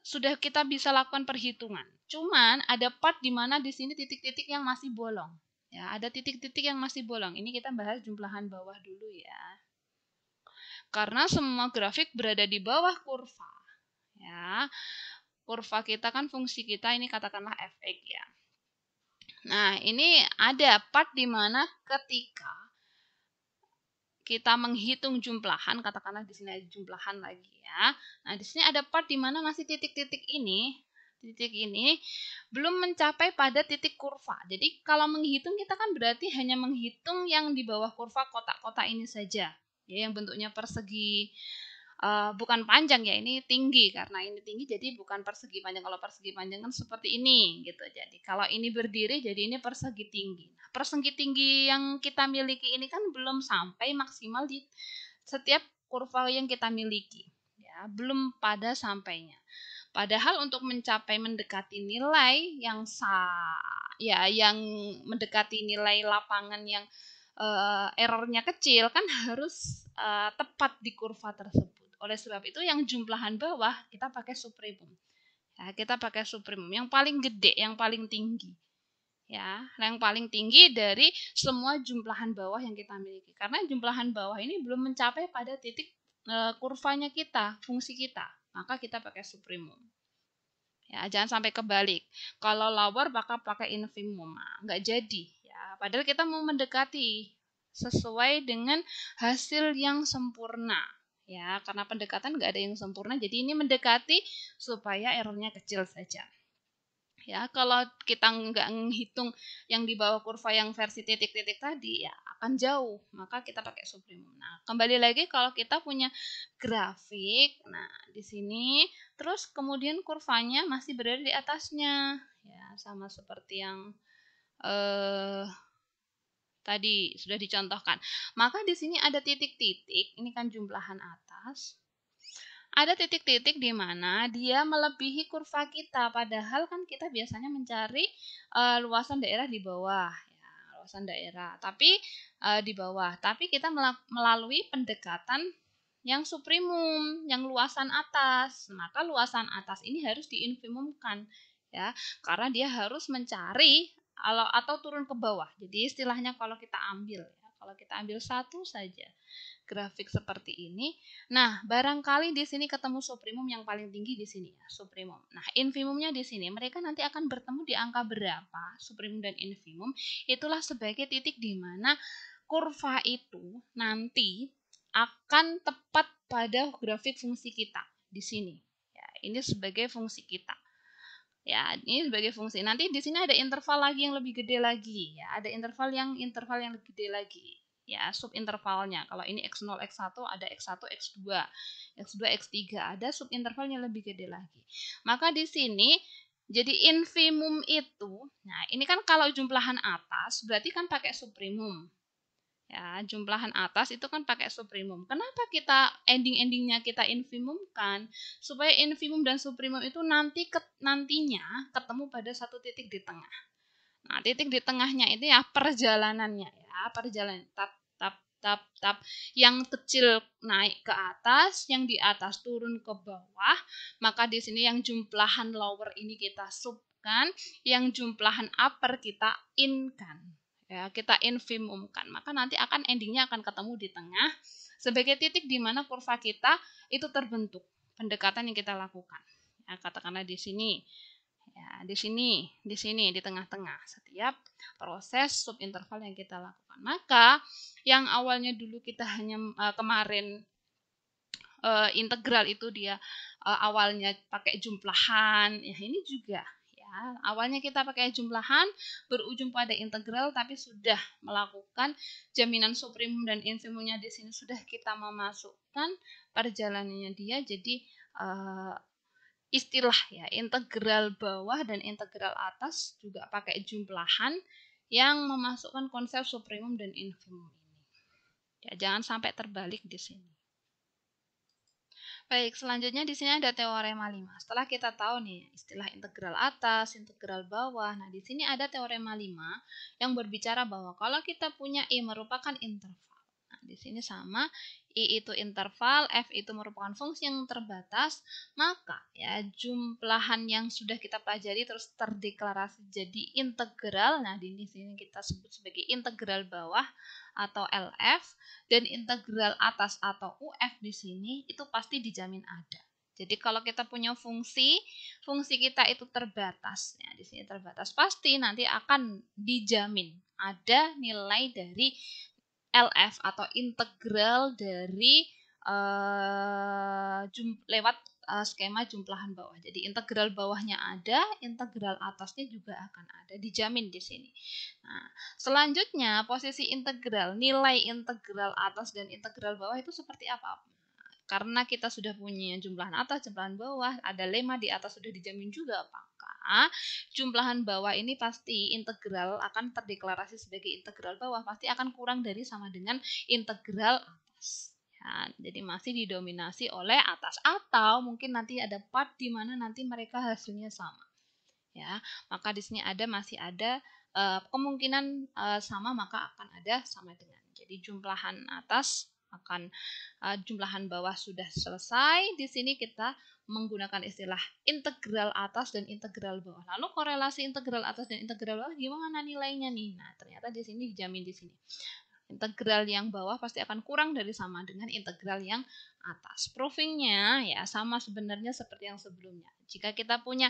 sudah kita bisa lakukan perhitungan. Cuman ada part di mana di sini titik-titik yang masih bolong. Ya, ada titik-titik yang masih bolong. Ini kita bahas jumlahan bawah dulu ya karena semua grafik berada di bawah kurva. Ya. Kurva kita kan fungsi kita ini katakanlah fx ya. Nah, ini ada part di mana ketika kita menghitung jumlahan, katakanlah di sini ada jumlahan lagi ya. Nah, di sini ada part di mana masih titik-titik ini, titik ini belum mencapai pada titik kurva. Jadi, kalau menghitung kita kan berarti hanya menghitung yang di bawah kurva kotak-kotak ini saja ya yang bentuknya persegi uh, bukan panjang ya ini tinggi karena ini tinggi jadi bukan persegi panjang kalau persegi panjang kan seperti ini gitu jadi kalau ini berdiri jadi ini persegi tinggi nah, persegi tinggi yang kita miliki ini kan belum sampai maksimal di setiap kurva yang kita miliki ya belum pada sampainya padahal untuk mencapai mendekati nilai yang sa ya yang mendekati nilai lapangan yang uh, errornya kecil kan harus uh, tepat di kurva tersebut. Oleh sebab itu yang jumlahan bawah kita pakai supremum. Ya, kita pakai supremum yang paling gede, yang paling tinggi. Ya, nah, yang paling tinggi dari semua jumlahan bawah yang kita miliki. Karena jumlahan bawah ini belum mencapai pada titik uh, kurvanya kita, fungsi kita. Maka kita pakai supremum. Ya, jangan sampai kebalik. Kalau lower maka pakai infimum. Nah, nggak jadi Padahal kita mau mendekati sesuai dengan hasil yang sempurna. Ya, karena pendekatan nggak ada yang sempurna, jadi ini mendekati supaya errornya kecil saja. Ya, kalau kita nggak menghitung yang di bawah kurva yang versi titik-titik tadi, ya akan jauh. Maka kita pakai supremum. Nah, kembali lagi kalau kita punya grafik, nah di sini, terus kemudian kurvanya masih berada di atasnya, ya sama seperti yang eh, tadi sudah dicontohkan. Maka di sini ada titik-titik, ini kan jumlahan atas. Ada titik-titik di mana dia melebihi kurva kita, padahal kan kita biasanya mencari uh, luasan daerah di bawah, ya, luasan daerah, tapi uh, di bawah. Tapi kita melalui pendekatan yang supremum, yang luasan atas. Maka luasan atas ini harus diinfimumkan ya karena dia harus mencari atau turun ke bawah. Jadi istilahnya kalau kita ambil ya, kalau kita ambil satu saja grafik seperti ini. Nah, barangkali di sini ketemu supremum yang paling tinggi di sini ya, supremum. Nah, infimumnya di sini, mereka nanti akan bertemu di angka berapa, supremum dan infimum. Itulah sebagai titik di mana kurva itu nanti akan tepat pada grafik fungsi kita di sini. Ya, ini sebagai fungsi kita. Ya, ini sebagai fungsi. Nanti di sini ada interval lagi yang lebih gede lagi. Ya, ada interval yang interval yang lebih gede lagi. Ya, sub intervalnya Kalau ini x0, x1 ada x1, x2, x2, x3 ada sub intervalnya lebih gede lagi. Maka di sini jadi infimum itu, nah ini kan kalau jumlahan atas berarti kan pakai suprimum ya jumlahan atas itu kan pakai supremum Kenapa kita ending-endingnya kita infimum kan supaya infimum dan supremum itu nanti ke, nantinya ketemu pada satu titik di tengah. Nah, titik di tengahnya itu ya perjalanannya ya, perjalanan tap tap tap tap yang kecil naik ke atas, yang di atas turun ke bawah, maka di sini yang jumlahan lower ini kita subkan, yang jumlahan upper kita in kan ya kita infimumkan maka nanti akan endingnya akan ketemu di tengah sebagai titik di mana kurva kita itu terbentuk pendekatan yang kita lakukan ya, katakanlah di sini ya di sini di sini di tengah-tengah setiap proses subinterval yang kita lakukan maka yang awalnya dulu kita hanya uh, kemarin uh, integral itu dia uh, awalnya pakai jumlahan ya ini juga ya. Awalnya kita pakai jumlahan berujung pada integral tapi sudah melakukan jaminan supremum dan infimumnya di sini sudah kita memasukkan perjalanannya dia jadi uh, istilah ya integral bawah dan integral atas juga pakai jumlahan yang memasukkan konsep supremum dan infimum ini. Ya, jangan sampai terbalik di sini. Baik, selanjutnya di sini ada teorema 5. Setelah kita tahu nih istilah integral atas, integral bawah. Nah, di sini ada teorema 5 yang berbicara bahwa kalau kita punya I merupakan interval. Nah, di sini sama, I itu interval, F itu merupakan fungsi yang terbatas, maka ya jumlahan yang sudah kita pelajari terus terdeklarasi jadi integral. Nah, di sini kita sebut sebagai integral bawah atau LF dan integral atas atau UF di sini itu pasti dijamin ada. Jadi kalau kita punya fungsi, fungsi kita itu terbatas. Ya, di sini terbatas pasti nanti akan dijamin ada nilai dari LF atau integral dari uh, lewat uh, skema jumlahan bawah. Jadi integral bawahnya ada, integral atasnya juga akan ada, dijamin di sini. Nah, selanjutnya posisi integral, nilai integral atas dan integral bawah itu seperti apa? Karena kita sudah punya jumlahan atas, jumlahan bawah, ada lema di atas sudah dijamin juga, apakah jumlahan bawah ini pasti integral akan terdeklarasi sebagai integral bawah, pasti akan kurang dari sama dengan integral atas. Nah, jadi masih didominasi oleh atas atau mungkin nanti ada part di mana nanti mereka hasilnya sama. Ya, maka di sini ada masih ada uh, kemungkinan uh, sama maka akan ada sama dengan. Jadi jumlahan atas akan uh, jumlahan bawah sudah selesai. Di sini kita menggunakan istilah integral atas dan integral bawah. Lalu korelasi integral atas dan integral bawah gimana nilainya nih? Nah, ternyata di sini dijamin di sini. Integral yang bawah pasti akan kurang dari sama dengan integral yang atas. Provingnya ya sama sebenarnya seperti yang sebelumnya. Jika kita punya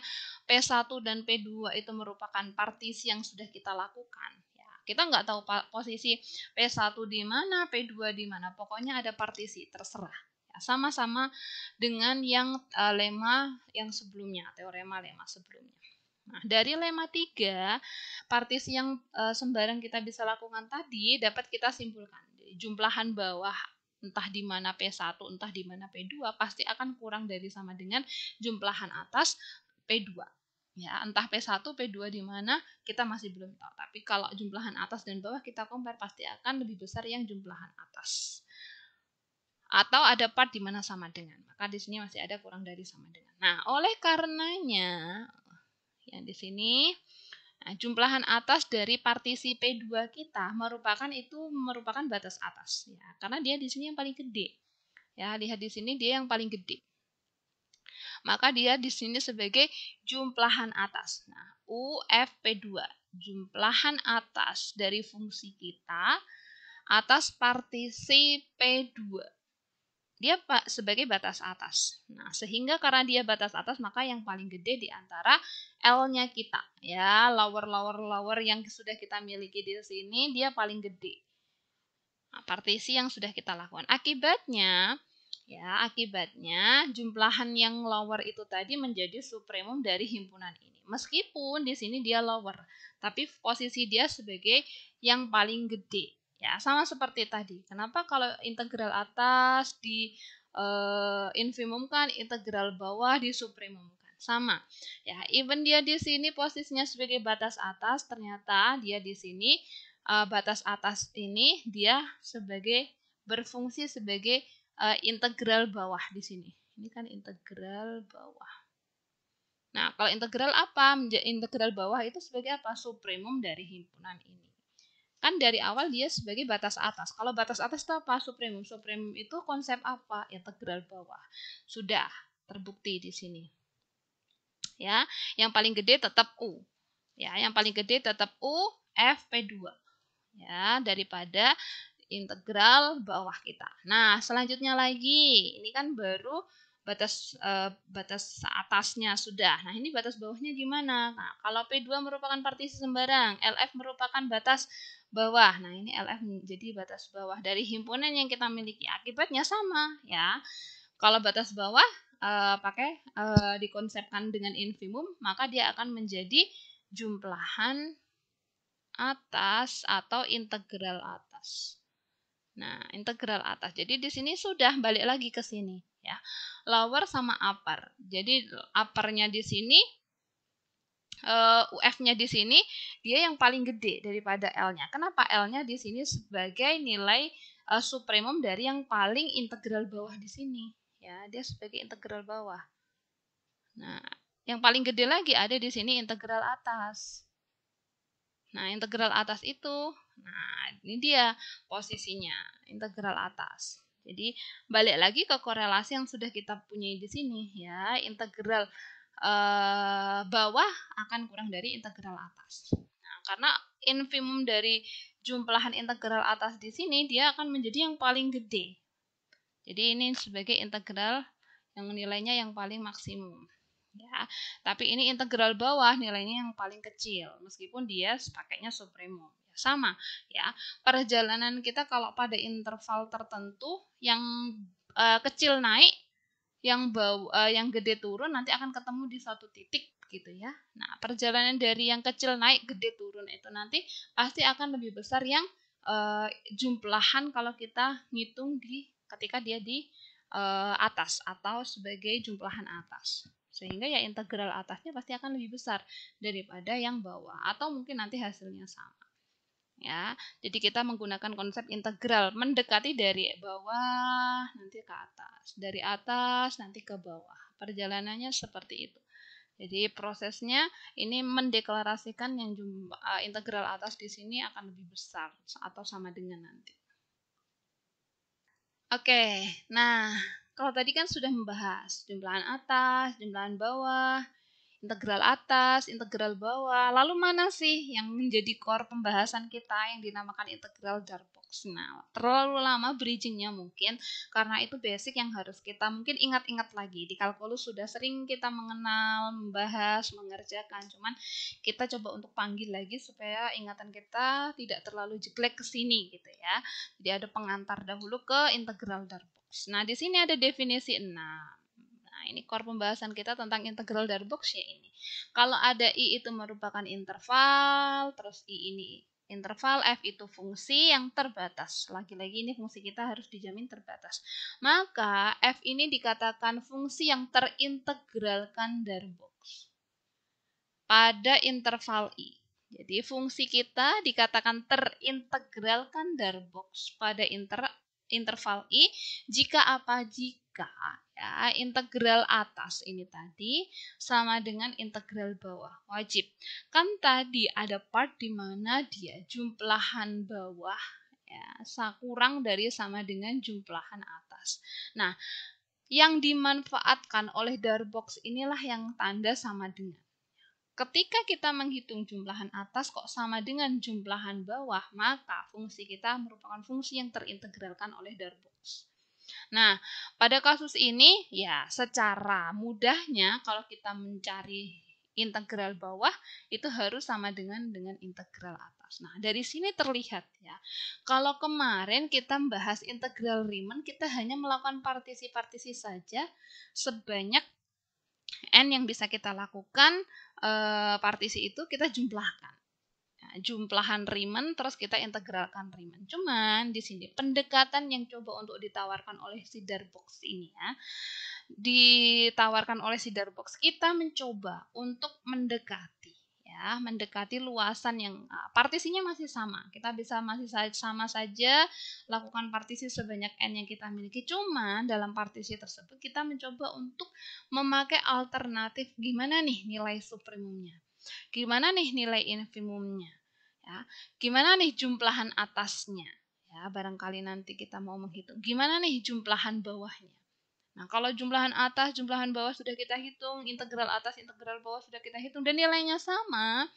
P1 dan P2 itu merupakan partisi yang sudah kita lakukan. Ya, kita nggak tahu posisi P1 di mana, P2 di mana. Pokoknya ada partisi, terserah ya, sama-sama dengan yang uh, lema yang sebelumnya, teorema lema sebelumnya. Nah, dari lema 3, partisi yang e, sembarang kita bisa lakukan tadi dapat kita simpulkan. Jumlahan bawah entah di mana P1, entah di mana P2 pasti akan kurang dari sama dengan jumlahan atas P2. Ya, entah P1, P2 di mana kita masih belum tahu. Tapi kalau jumlahan atas dan bawah kita compare pasti akan lebih besar yang jumlahan atas. Atau ada part di mana sama dengan. Maka di sini masih ada kurang dari sama dengan. Nah, oleh karenanya ya di sini. Nah, jumlahan atas dari partisi P2 kita merupakan itu merupakan batas atas ya, karena dia di sini yang paling gede. Ya, lihat di sini dia yang paling gede. Maka dia di sini sebagai jumlahan atas. Nah, UFP2 jumlahan atas dari fungsi kita atas partisi P2 dia sebagai batas atas. Nah, sehingga karena dia batas atas, maka yang paling gede di antara L-nya kita, ya, lower, lower, lower yang sudah kita miliki di sini, dia paling gede. Nah, partisi yang sudah kita lakukan. Akibatnya, ya, akibatnya jumlahan yang lower itu tadi menjadi supremum dari himpunan ini. Meskipun di sini dia lower, tapi posisi dia sebagai yang paling gede. Ya, sama seperti tadi. Kenapa kalau integral atas di uh, kan, integral bawah di kan, Sama. Ya, even dia di sini posisinya sebagai batas atas, ternyata dia di sini uh, batas atas ini dia sebagai berfungsi sebagai uh, integral bawah di sini. Ini kan integral bawah. Nah, kalau integral apa? Integral bawah itu sebagai apa? Supremum dari himpunan ini kan dari awal dia sebagai batas atas kalau batas atas itu apa supremum supremum itu konsep apa integral ya, bawah sudah terbukti di sini ya yang paling gede tetap u ya yang paling gede tetap u f p2 ya daripada integral bawah kita. Nah, selanjutnya lagi, ini kan baru batas e, batas atasnya sudah. Nah, ini batas bawahnya gimana? Nah, kalau P2 merupakan partisi sembarang, LF merupakan batas bawah. Nah, ini LF menjadi batas bawah dari himpunan yang kita miliki. Akibatnya sama ya. Kalau batas bawah uh, pakai uh, dikonsepkan dengan infimum, maka dia akan menjadi jumlahan atas atau integral atas. Nah, integral atas. Jadi di sini sudah balik lagi ke sini ya. Lower sama upper. Jadi uppernya di sini uh, eh, UF-nya di sini dia yang paling gede daripada L-nya. Kenapa L-nya di sini sebagai nilai uh, supremum dari yang paling integral bawah di sini, ya. Dia sebagai integral bawah. Nah, yang paling gede lagi ada di sini integral atas. Nah, integral atas itu, nah ini dia posisinya, integral atas. Jadi, balik lagi ke korelasi yang sudah kita punya di sini ya, integral uh, bawah akan kurang dari integral atas. Nah, karena infimum dari jumlahan integral atas di sini dia akan menjadi yang paling gede. Jadi ini sebagai integral yang nilainya yang paling maksimum. Ya, tapi ini integral bawah nilainya yang paling kecil meskipun dia pakainya supremum. sama ya. Perjalanan kita kalau pada interval tertentu yang uh, kecil naik yang bau uh, yang gede turun nanti akan ketemu di satu titik gitu ya. Nah, perjalanan dari yang kecil naik gede turun itu nanti pasti akan lebih besar yang uh, jumlahan kalau kita ngitung di ketika dia di uh, atas atau sebagai jumlahan atas. Sehingga ya integral atasnya pasti akan lebih besar daripada yang bawah atau mungkin nanti hasilnya sama ya. Jadi kita menggunakan konsep integral, mendekati dari bawah nanti ke atas, dari atas nanti ke bawah. Perjalanannya seperti itu. Jadi prosesnya ini mendeklarasikan yang jumlah, eh, integral atas di sini akan lebih besar atau sama dengan nanti. Oke, nah kalau tadi kan sudah membahas jumlahan atas, jumlahan bawah, integral atas, integral bawah. Lalu mana sih yang menjadi core pembahasan kita yang dinamakan integral Darbox? Nah, terlalu lama bridgingnya mungkin karena itu basic yang harus kita mungkin ingat-ingat lagi. Di kalkulus sudah sering kita mengenal, membahas, mengerjakan. Cuman kita coba untuk panggil lagi supaya ingatan kita tidak terlalu jelek ke sini gitu ya. Jadi ada pengantar dahulu ke integral Darbox. Nah, di sini ada definisi 6. Nah, ini core pembahasan kita tentang integral dari box ya ini. Kalau ada I itu merupakan interval, terus I ini interval f itu fungsi yang terbatas. Lagi-lagi ini fungsi kita harus dijamin terbatas. Maka f ini dikatakan fungsi yang terintegralkan dari box pada interval i. Jadi fungsi kita dikatakan terintegralkan dari box pada inter interval i jika apa jika ya integral atas ini tadi sama dengan integral bawah wajib. Kan tadi ada part di mana dia jumlahan bawah ya kurang dari sama dengan jumlahan atas. Nah, yang dimanfaatkan oleh darbox inilah yang tanda sama dengan Ketika kita menghitung jumlahan atas kok sama dengan jumlahan bawah, maka fungsi kita merupakan fungsi yang terintegralkan oleh darbox. Nah, pada kasus ini ya secara mudahnya kalau kita mencari integral bawah itu harus sama dengan dengan integral atas. Nah, dari sini terlihat ya. Kalau kemarin kita membahas integral Riemann, kita hanya melakukan partisi-partisi saja sebanyak n yang bisa kita lakukan e, partisi itu kita jumlahkan jumlahan Riemann terus kita integralkan Riemann. Cuman di sini pendekatan yang coba untuk ditawarkan oleh Cedar ini ya. Ditawarkan oleh Cedar kita mencoba untuk mendekati ya, mendekati luasan yang ah, partisinya masih sama. Kita bisa masih sama saja lakukan partisi sebanyak n yang kita miliki. Cuman dalam partisi tersebut kita mencoba untuk memakai alternatif gimana nih nilai supremumnya Gimana nih nilai infimumnya? Ya, gimana nih jumlahan atasnya? Ya, barangkali nanti kita mau menghitung. Gimana nih jumlahan bawahnya? Nah, kalau jumlahan atas, jumlahan bawah sudah kita hitung, integral atas, integral bawah sudah kita hitung, dan nilainya sama,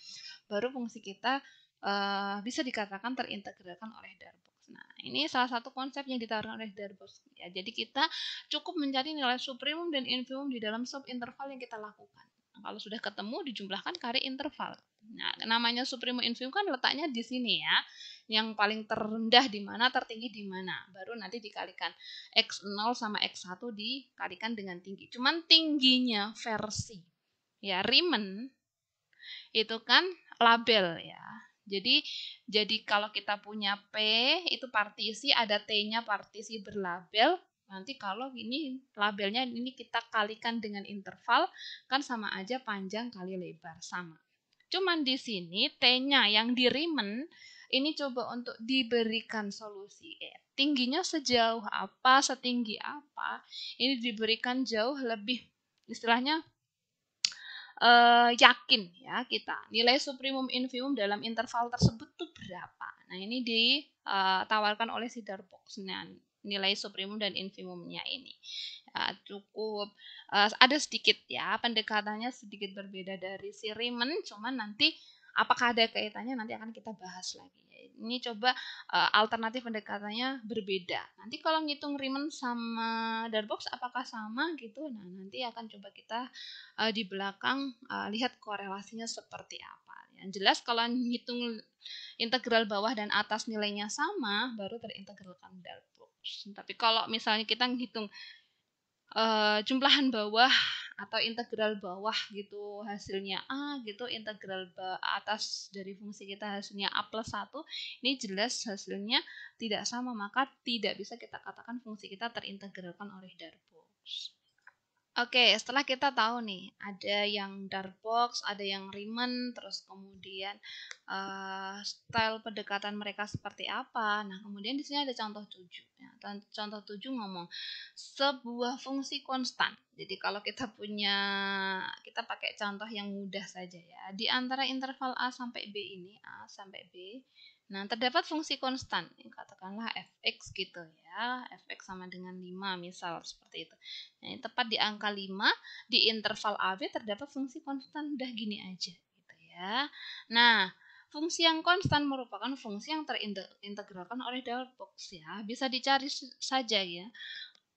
baru fungsi kita uh, bisa dikatakan terintegralkan oleh darboux. Nah, ini salah satu konsep yang ditawarkan oleh darboux. Ya, jadi kita cukup mencari nilai supremum dan infimum di dalam sub interval yang kita lakukan. Kalau sudah ketemu dijumlahkan kali interval. Nah, namanya supremo infimum kan letaknya di sini ya. Yang paling terendah di mana, tertinggi di mana. Baru nanti dikalikan X0 sama X1 dikalikan dengan tinggi. Cuman tingginya versi. Ya, Riemann itu kan label ya. Jadi jadi kalau kita punya P itu partisi ada T-nya partisi berlabel, Nanti kalau ini labelnya ini kita kalikan dengan interval, kan sama aja panjang kali lebar, sama. Cuman di sini T-nya yang di Riemann ini coba untuk diberikan solusi. Eh, tingginya sejauh apa, setinggi apa, ini diberikan jauh lebih istilahnya eh, yakin ya kita. Nilai supremum infimum dalam interval tersebut tuh berapa? Nah, ini ditawarkan eh, oleh si Boxnan nilai supremum dan infimumnya ini. Ya, cukup uh, ada sedikit ya pendekatannya sedikit berbeda dari si Riemann, cuman nanti apakah ada kaitannya nanti akan kita bahas lagi. Ini coba uh, alternatif pendekatannya berbeda. Nanti kalau ngitung Riemann sama Darbox apakah sama gitu? Nah, nanti akan coba kita uh, di belakang uh, lihat korelasinya seperti apa. Yang jelas kalau ngitung integral bawah dan atas nilainya sama baru terintegralkan Darbox absorption. Tapi kalau misalnya kita menghitung uh, eh, jumlahan bawah atau integral bawah gitu hasilnya A gitu integral atas dari fungsi kita hasilnya A plus satu ini jelas hasilnya tidak sama maka tidak bisa kita katakan fungsi kita terintegralkan oleh Darboux. Oke, setelah kita tahu nih, ada yang dark box, ada yang rimen, terus kemudian uh, style pendekatan mereka seperti apa. Nah, kemudian di sini ada contoh 7. Ya, contoh 7 ngomong sebuah fungsi konstan. Jadi kalau kita punya kita pakai contoh yang mudah saja ya. Di antara interval A sampai B ini, A sampai B Nah, terdapat fungsi konstan, katakanlah fx gitu ya, fx sama dengan 5 misal seperti itu. Nah, tepat di angka 5, di interval AB terdapat fungsi konstan, udah gini aja gitu ya. Nah, fungsi yang konstan merupakan fungsi yang terintegralkan oleh double box ya, bisa dicari saja ya.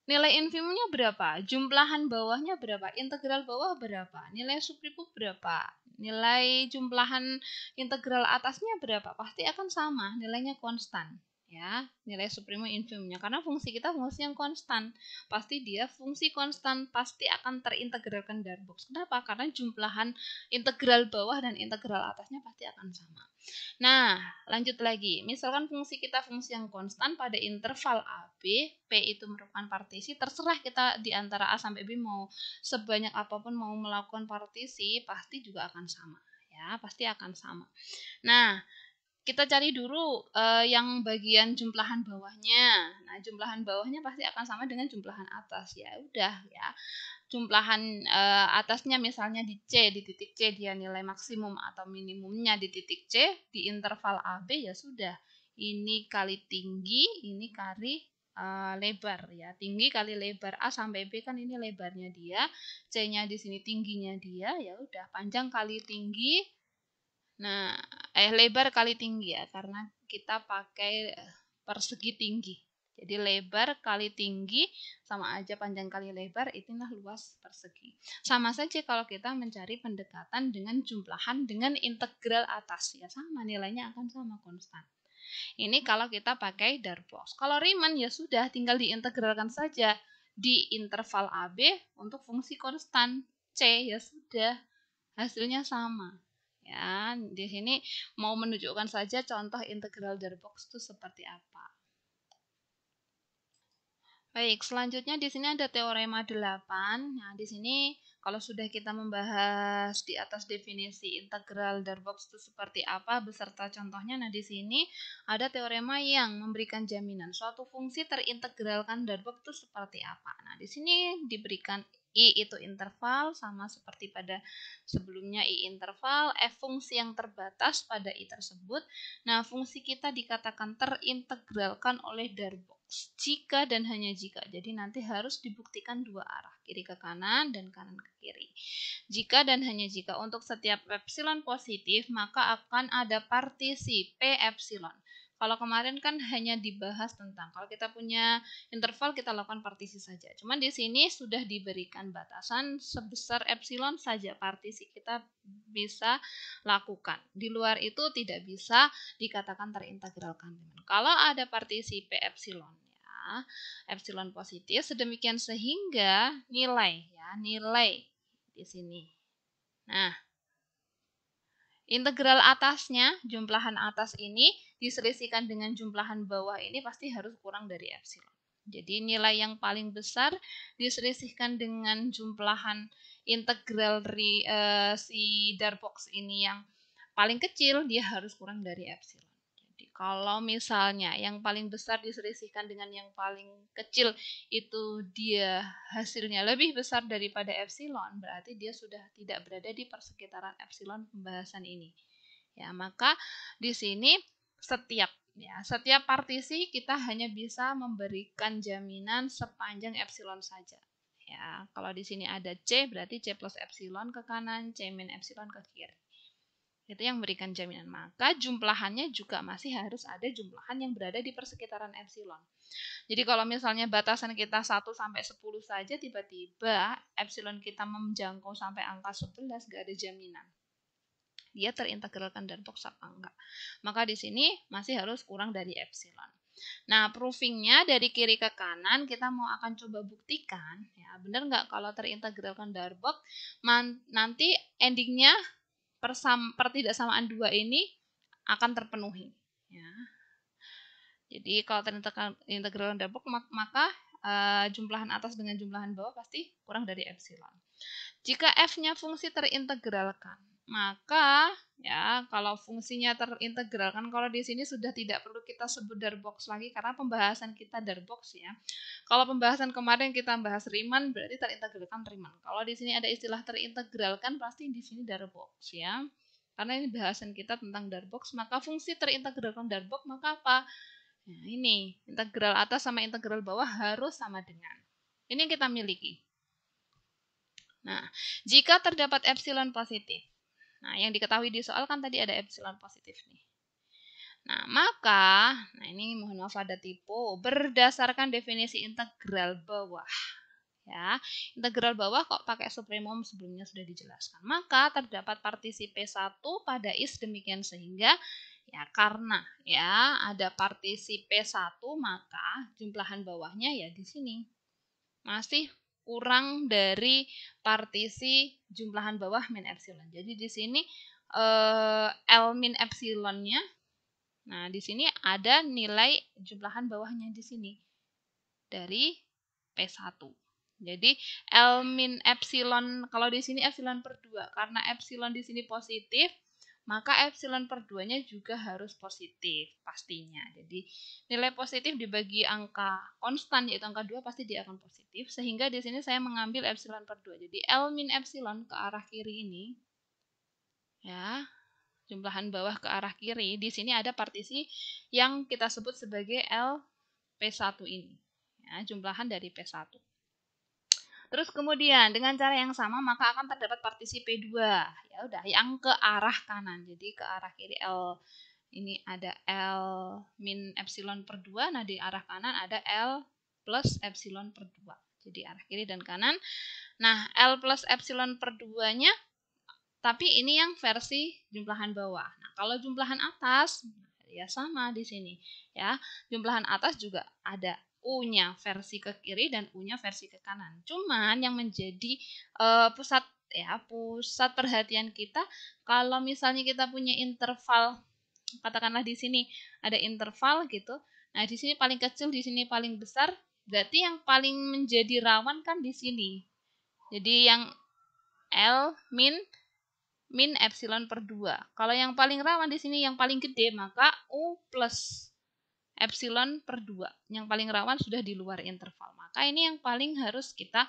Nilai infimumnya berapa? Jumlahan bawahnya berapa? Integral bawah berapa? Nilai subprimu berapa? nilai jumlahan integral atasnya berapa pasti akan sama nilainya konstan ya nilai supremum infimumnya karena fungsi kita fungsi yang konstan pasti dia fungsi konstan pasti akan terintegralkan dari box kenapa karena jumlahan integral bawah dan integral atasnya pasti akan sama nah lanjut lagi misalkan fungsi kita fungsi yang konstan pada interval AB P itu merupakan partisi terserah kita di antara A sampai B mau sebanyak apapun mau melakukan partisi pasti juga akan sama ya pasti akan sama nah kita cari dulu uh, yang bagian jumlahan bawahnya. Nah, jumlahan bawahnya pasti akan sama dengan jumlahan atas. Ya udah ya. Jumlahan uh, atasnya misalnya di C, di titik C dia nilai maksimum atau minimumnya di titik C, di interval AB ya sudah. Ini kali tinggi, ini kali uh, lebar ya. Tinggi kali lebar A sampai B kan ini lebarnya dia, C-nya di sini tingginya dia, ya udah panjang kali tinggi Nah, eh lebar kali tinggi ya, karena kita pakai eh, persegi tinggi. Jadi lebar kali tinggi sama aja panjang kali lebar, itulah luas persegi. Sama saja kalau kita mencari pendekatan dengan jumlahan dengan integral atas ya sama nilainya akan sama konstan. Ini kalau kita pakai Darbox. Kalau Riemann ya sudah tinggal diintegralkan saja di interval AB untuk fungsi konstan C ya sudah hasilnya sama. Ya, di sini mau menunjukkan saja contoh integral dari box itu seperti apa. Baik, selanjutnya di sini ada teorema 8. Nah, di sini kalau sudah kita membahas di atas definisi integral dari box itu seperti apa beserta contohnya, nah di sini ada teorema yang memberikan jaminan suatu fungsi terintegralkan dari box itu seperti apa. Nah, di sini diberikan I itu interval sama seperti pada sebelumnya I interval, F e fungsi yang terbatas pada I tersebut. Nah, fungsi kita dikatakan terintegralkan oleh Darbox jika dan hanya jika. Jadi nanti harus dibuktikan dua arah, kiri ke kanan dan kanan ke kiri. Jika dan hanya jika untuk setiap epsilon positif, maka akan ada partisi P epsilon. Kalau kemarin kan hanya dibahas tentang kalau kita punya interval kita lakukan partisi saja. Cuman di sini sudah diberikan batasan sebesar epsilon saja partisi kita bisa lakukan. Di luar itu tidak bisa dikatakan terintegralkan. Kalau ada partisi P epsilon ya, epsilon positif sedemikian sehingga nilai ya, nilai di sini. Nah, integral atasnya, jumlahan atas ini diselisihkan dengan jumlahan bawah ini pasti harus kurang dari epsilon. Jadi nilai yang paling besar diselisihkan dengan jumlahan integral ri, uh, si darbox ini yang paling kecil dia harus kurang dari epsilon. Jadi kalau misalnya yang paling besar diselisihkan dengan yang paling kecil itu dia hasilnya lebih besar daripada epsilon, berarti dia sudah tidak berada di persekitaran epsilon pembahasan ini. Ya, maka di sini setiap ya setiap partisi kita hanya bisa memberikan jaminan sepanjang epsilon saja ya kalau di sini ada c berarti c plus epsilon ke kanan c min epsilon ke kiri itu yang memberikan jaminan maka jumlahannya juga masih harus ada jumlahan yang berada di persekitaran epsilon jadi kalau misalnya batasan kita 1 sampai 10 saja tiba-tiba epsilon kita menjangkau sampai angka 11 gak ada jaminan dia terintegralkan dan toks apa ah, enggak. Maka di sini masih harus kurang dari epsilon. Nah, proofingnya dari kiri ke kanan kita mau akan coba buktikan ya benar nggak kalau terintegralkan darbok nanti endingnya persam, pertidaksamaan dua ini akan terpenuhi. Ya. Jadi kalau terintegralkan darbok maka uh, jumlahan atas dengan jumlahan bawah pasti kurang dari epsilon. Jika f-nya fungsi terintegralkan, maka ya kalau fungsinya terintegral kan kalau di sini sudah tidak perlu kita sebut darbox lagi karena pembahasan kita darbox ya kalau pembahasan kemarin kita bahas Riemann berarti terintegralkan Riemann kalau di sini ada istilah terintegralkan pasti di sini darbox ya karena ini bahasan kita tentang darbox maka fungsi terintegralkan darbox maka apa nah ini integral atas sama integral bawah harus sama dengan ini yang kita miliki Nah, jika terdapat epsilon positif, Nah, yang diketahui di soal kan tadi ada epsilon positif nih. Nah, maka, nah ini mohon maaf ada typo, berdasarkan definisi integral bawah. Ya, integral bawah kok pakai supremum sebelumnya sudah dijelaskan. Maka terdapat partisi P1 pada is demikian sehingga ya karena ya ada partisi P1 maka jumlahan bawahnya ya di sini. Masih kurang dari partisi jumlahan bawah min epsilon. Jadi di sini eh, L min epsilonnya, nah di sini ada nilai jumlahan bawahnya di sini dari P1. Jadi L min epsilon, kalau di sini epsilon per 2, karena epsilon di sini positif, maka epsilon per 2-nya juga harus positif pastinya. Jadi nilai positif dibagi angka konstan yaitu angka 2 pasti dia akan positif. Sehingga di sini saya mengambil epsilon per 2. Jadi L min epsilon ke arah kiri ini ya, jumlahan bawah ke arah kiri, di sini ada partisi yang kita sebut sebagai L P1 ini. Ya, jumlahan dari P1. Terus kemudian dengan cara yang sama maka akan terdapat partisi P2. Ya udah yang ke arah kanan. Jadi ke arah kiri L ini ada L min epsilon per 2. Nah di arah kanan ada L plus epsilon per 2. Jadi arah kiri dan kanan. Nah L plus epsilon per 2-nya tapi ini yang versi jumlahan bawah. Nah kalau jumlahan atas ya sama di sini ya. Jumlahan atas juga ada U-nya versi ke kiri dan U-nya versi ke kanan. Cuman yang menjadi uh, pusat ya pusat perhatian kita kalau misalnya kita punya interval katakanlah di sini ada interval gitu. Nah, di sini paling kecil, di sini paling besar. Berarti yang paling menjadi rawan kan di sini. Jadi yang L min min epsilon per 2. Kalau yang paling rawan di sini yang paling gede maka U plus epsilon per 2. Yang paling rawan sudah di luar interval. Maka ini yang paling harus kita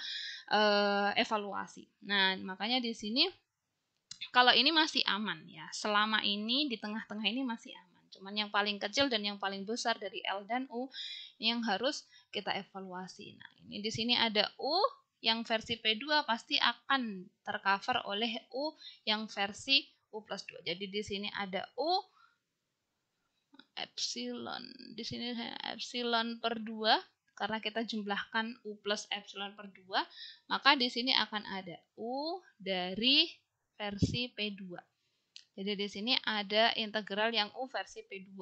uh, evaluasi. Nah, makanya di sini kalau ini masih aman ya. Selama ini di tengah-tengah ini masih aman. Cuman yang paling kecil dan yang paling besar dari L dan U yang harus kita evaluasi. Nah, ini di sini ada U yang versi P2 pasti akan tercover oleh U yang versi U plus 2. Jadi di sini ada U epsilon. Di sini epsilon per 2 karena kita jumlahkan U plus epsilon per 2, maka di sini akan ada U dari versi P2. Jadi di sini ada integral yang U versi P2.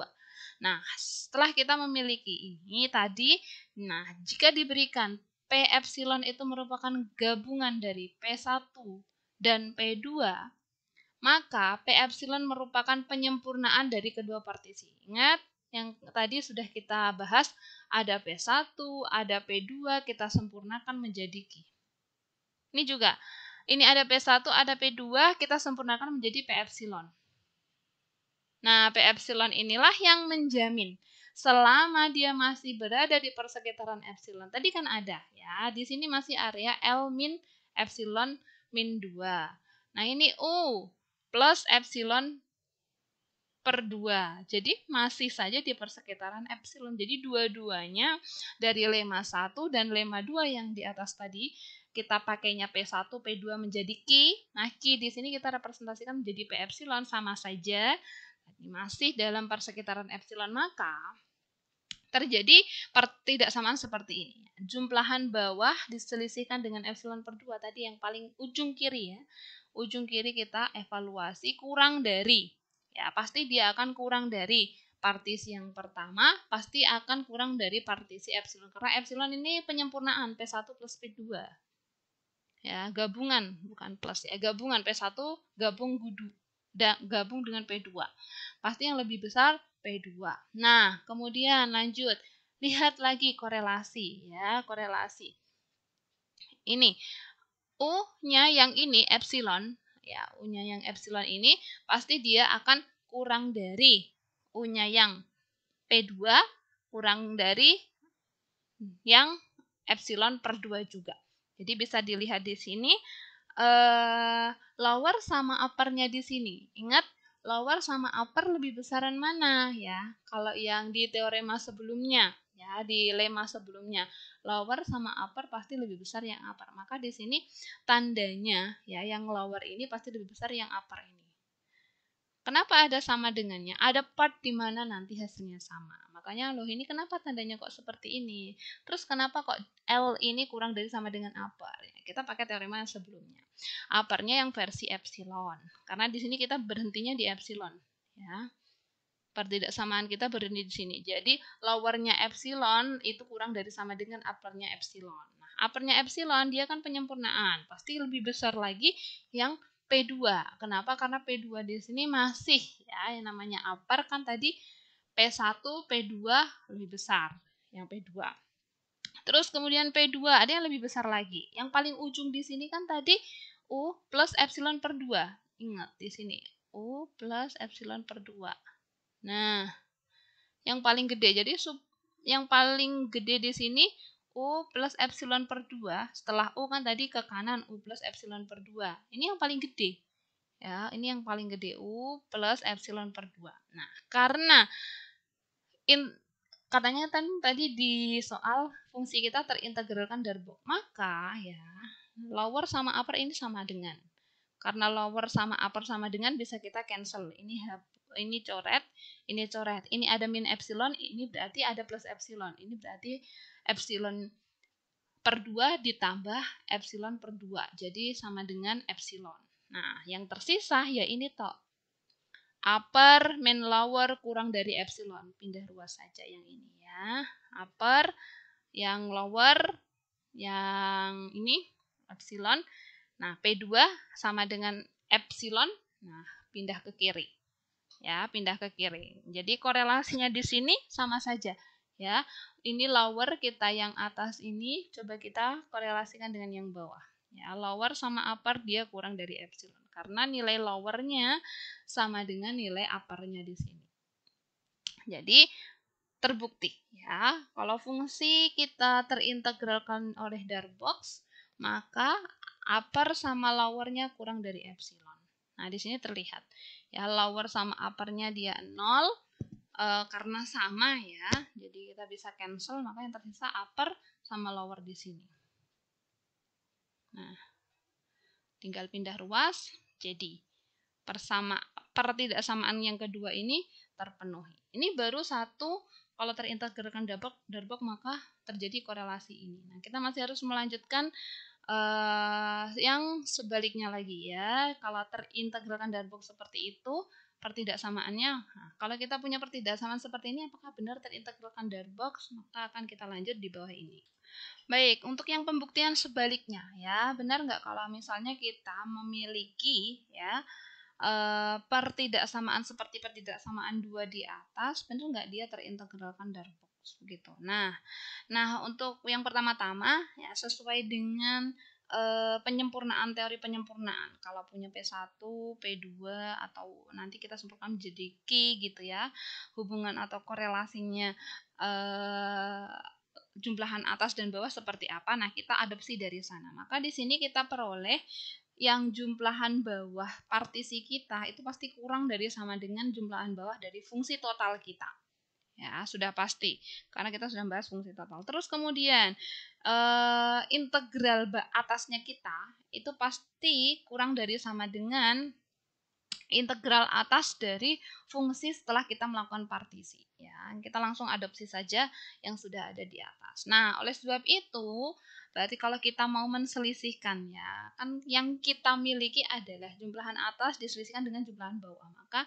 Nah, setelah kita memiliki ini tadi, nah jika diberikan P epsilon itu merupakan gabungan dari P1 dan P2, maka P epsilon merupakan penyempurnaan dari kedua partisi. Ingat, yang tadi sudah kita bahas, ada P1, ada P2, kita sempurnakan menjadi Q. Ini juga, ini ada P1, ada P2, kita sempurnakan menjadi P epsilon. Nah, P epsilon inilah yang menjamin selama dia masih berada di persekitaran epsilon. Tadi kan ada ya, di sini masih area L min epsilon min 2. Nah, ini U plus epsilon per 2. Jadi masih saja di persekitaran epsilon. Jadi dua-duanya dari lema 1 dan lema 2 yang di atas tadi kita pakainya P1, P2 menjadi Q. Nah, Q di sini kita representasikan menjadi P epsilon sama saja. Tadi masih dalam persekitaran epsilon, maka terjadi pertidaksamaan seperti ini. Jumlahan bawah diselisihkan dengan epsilon per 2 tadi yang paling ujung kiri ya ujung kiri kita evaluasi kurang dari. Ya, pasti dia akan kurang dari partisi yang pertama, pasti akan kurang dari partisi epsilon. Karena epsilon ini penyempurnaan P1 plus P2. Ya, gabungan, bukan plus ya, gabungan P1 gabung gudu gabung dengan P2. Pasti yang lebih besar P2. Nah, kemudian lanjut lihat lagi korelasi ya, korelasi. Ini U-nya yang ini epsilon, ya U-nya yang epsilon ini pasti dia akan kurang dari U-nya yang P2 kurang dari yang epsilon per 2 juga. Jadi bisa dilihat di sini eh, lower sama upper nya di sini. Ingat lower sama upper lebih besaran mana ya? Kalau yang di teorema sebelumnya ya di lema sebelumnya lower sama upper pasti lebih besar yang upper maka di sini tandanya ya yang lower ini pasti lebih besar yang upper ini kenapa ada sama dengannya ada part di mana nanti hasilnya sama makanya loh ini kenapa tandanya kok seperti ini terus kenapa kok L ini kurang dari sama dengan upper ya, kita pakai teorema yang sebelumnya uppernya yang versi epsilon karena di sini kita berhentinya di epsilon ya pertidaksamaan kita berhenti di sini. Jadi lowernya epsilon itu kurang dari sama dengan uppernya epsilon. Nah, uppernya epsilon dia kan penyempurnaan, pasti lebih besar lagi yang P2. Kenapa? Karena P2 di sini masih ya yang namanya upper kan tadi P1, P2 lebih besar yang P2. Terus kemudian P2 ada yang lebih besar lagi. Yang paling ujung di sini kan tadi U plus epsilon per 2. Ingat di sini U plus epsilon per 2. Nah, yang paling gede. Jadi sub yang paling gede di sini U plus epsilon per 2. Setelah U kan tadi ke kanan U plus epsilon per 2. Ini yang paling gede. Ya, ini yang paling gede U plus epsilon per 2. Nah, karena in, katanya kan tadi di soal fungsi kita terintegralkan dari maka ya lower sama upper ini sama dengan. Karena lower sama upper sama dengan bisa kita cancel. Ini ini coret, ini coret. Ini ada min epsilon, ini berarti ada plus epsilon. Ini berarti epsilon per 2 ditambah epsilon per 2. Jadi sama dengan epsilon. Nah, yang tersisa ya ini toh. Upper min lower kurang dari epsilon. Pindah ruas saja yang ini ya. Upper, yang lower, yang ini epsilon. Nah, P2 sama dengan epsilon. Nah, pindah ke kiri ya pindah ke kiri. Jadi korelasinya di sini sama saja ya. Ini lower kita yang atas ini coba kita korelasikan dengan yang bawah. Ya, lower sama upper dia kurang dari epsilon karena nilai lowernya sama dengan nilai uppernya di sini. Jadi terbukti ya kalau fungsi kita terintegralkan oleh Darbox maka upper sama lowernya kurang dari epsilon. Nah di sini terlihat ya lower sama uppernya dia nol e, karena sama ya jadi kita bisa cancel maka yang tersisa upper sama lower di sini nah tinggal pindah ruas jadi persama pertidaksamaan yang kedua ini terpenuhi ini baru satu kalau terintegrasikan derbok darbok maka terjadi korelasi ini nah kita masih harus melanjutkan Uh, yang sebaliknya lagi ya, kalau terintegralkan dan box seperti itu, pertidaksamaannya. Nah, kalau kita punya pertidaksamaan seperti ini, apakah benar terintegralkan box? Maka akan kita lanjut di bawah ini. Baik, untuk yang pembuktian sebaliknya ya, benar nggak kalau misalnya kita memiliki ya uh, eh, pertidaksamaan seperti pertidaksamaan dua di atas, benar nggak dia terintegralkan box? gitu. Nah, nah untuk yang pertama-tama ya sesuai dengan e, penyempurnaan teori penyempurnaan. Kalau punya P1, P2 atau nanti kita sempurnakan jadi Q gitu ya. Hubungan atau korelasinya e, jumlahan atas dan bawah seperti apa. Nah, kita adopsi dari sana. Maka di sini kita peroleh yang jumlahan bawah partisi kita itu pasti kurang dari sama dengan jumlahan bawah dari fungsi total kita ya sudah pasti karena kita sudah bahas fungsi total terus kemudian eh, integral atasnya kita itu pasti kurang dari sama dengan integral atas dari fungsi setelah kita melakukan partisi ya kita langsung adopsi saja yang sudah ada di atas nah oleh sebab itu berarti kalau kita mau menselisihkannya kan yang kita miliki adalah jumlahan atas diselisihkan dengan jumlahan bawah maka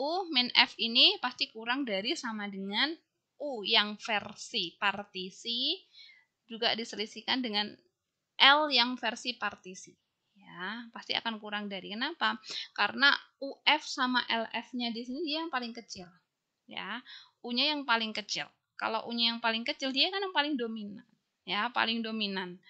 U min F ini pasti kurang dari sama dengan U yang versi partisi juga diselisihkan dengan L yang versi partisi. Ya, pasti akan kurang dari. Kenapa? Karena UF sama LF-nya di sini dia yang paling kecil. Ya, U-nya yang paling kecil. Kalau U-nya yang paling kecil, dia kan yang paling dominan. Ya, paling dominan.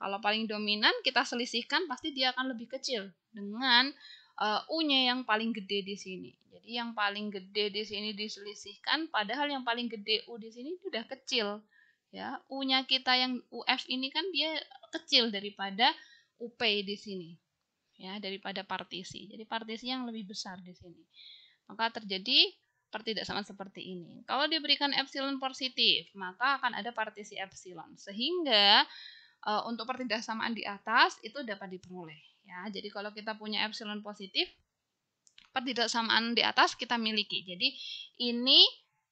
Kalau paling dominan kita selisihkan pasti dia akan lebih kecil dengan uh, U-nya yang paling gede di sini. Jadi yang paling gede di sini diselisihkan, padahal yang paling gede U di sini sudah kecil. Ya, U-nya kita yang UF ini kan dia kecil daripada UP di sini. Ya, daripada partisi. Jadi partisi yang lebih besar di sini. Maka terjadi sama seperti ini. Kalau diberikan epsilon positif, maka akan ada partisi epsilon. Sehingga e, untuk pertidaksamaan di atas itu dapat diperoleh ya. Jadi kalau kita punya epsilon positif, pertidaksamaan di atas kita miliki. Jadi ini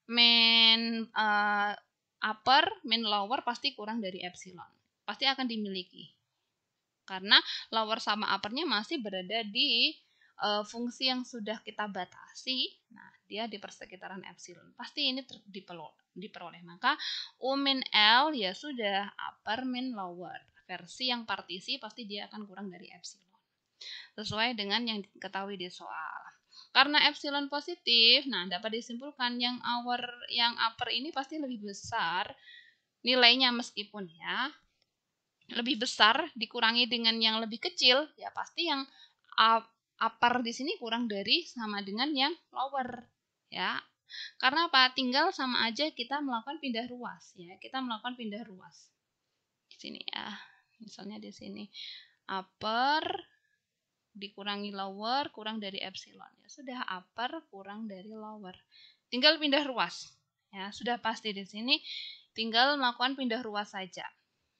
main uh, eh, upper, main lower pasti kurang dari epsilon. Pasti akan dimiliki. Karena lower sama uppernya masih berada di uh, fungsi yang sudah kita batasi. Nah, dia di persekitaran epsilon. Pasti ini diperoleh. Maka U min L ya sudah upper min lower versi yang partisi pasti dia akan kurang dari epsilon. Sesuai dengan yang diketahui di soal. Karena epsilon positif, nah dapat disimpulkan yang our yang upper ini pasti lebih besar nilainya meskipun ya lebih besar dikurangi dengan yang lebih kecil, ya pasti yang upper di sini kurang dari sama dengan yang lower ya. Karena apa? Tinggal sama aja kita melakukan pindah ruas ya. Kita melakukan pindah ruas. Di sini ya. Misalnya di sini upper dikurangi lower kurang dari epsilon. Ya sudah upper kurang dari lower. Tinggal pindah ruas. Ya, sudah pasti di sini tinggal melakukan pindah ruas saja.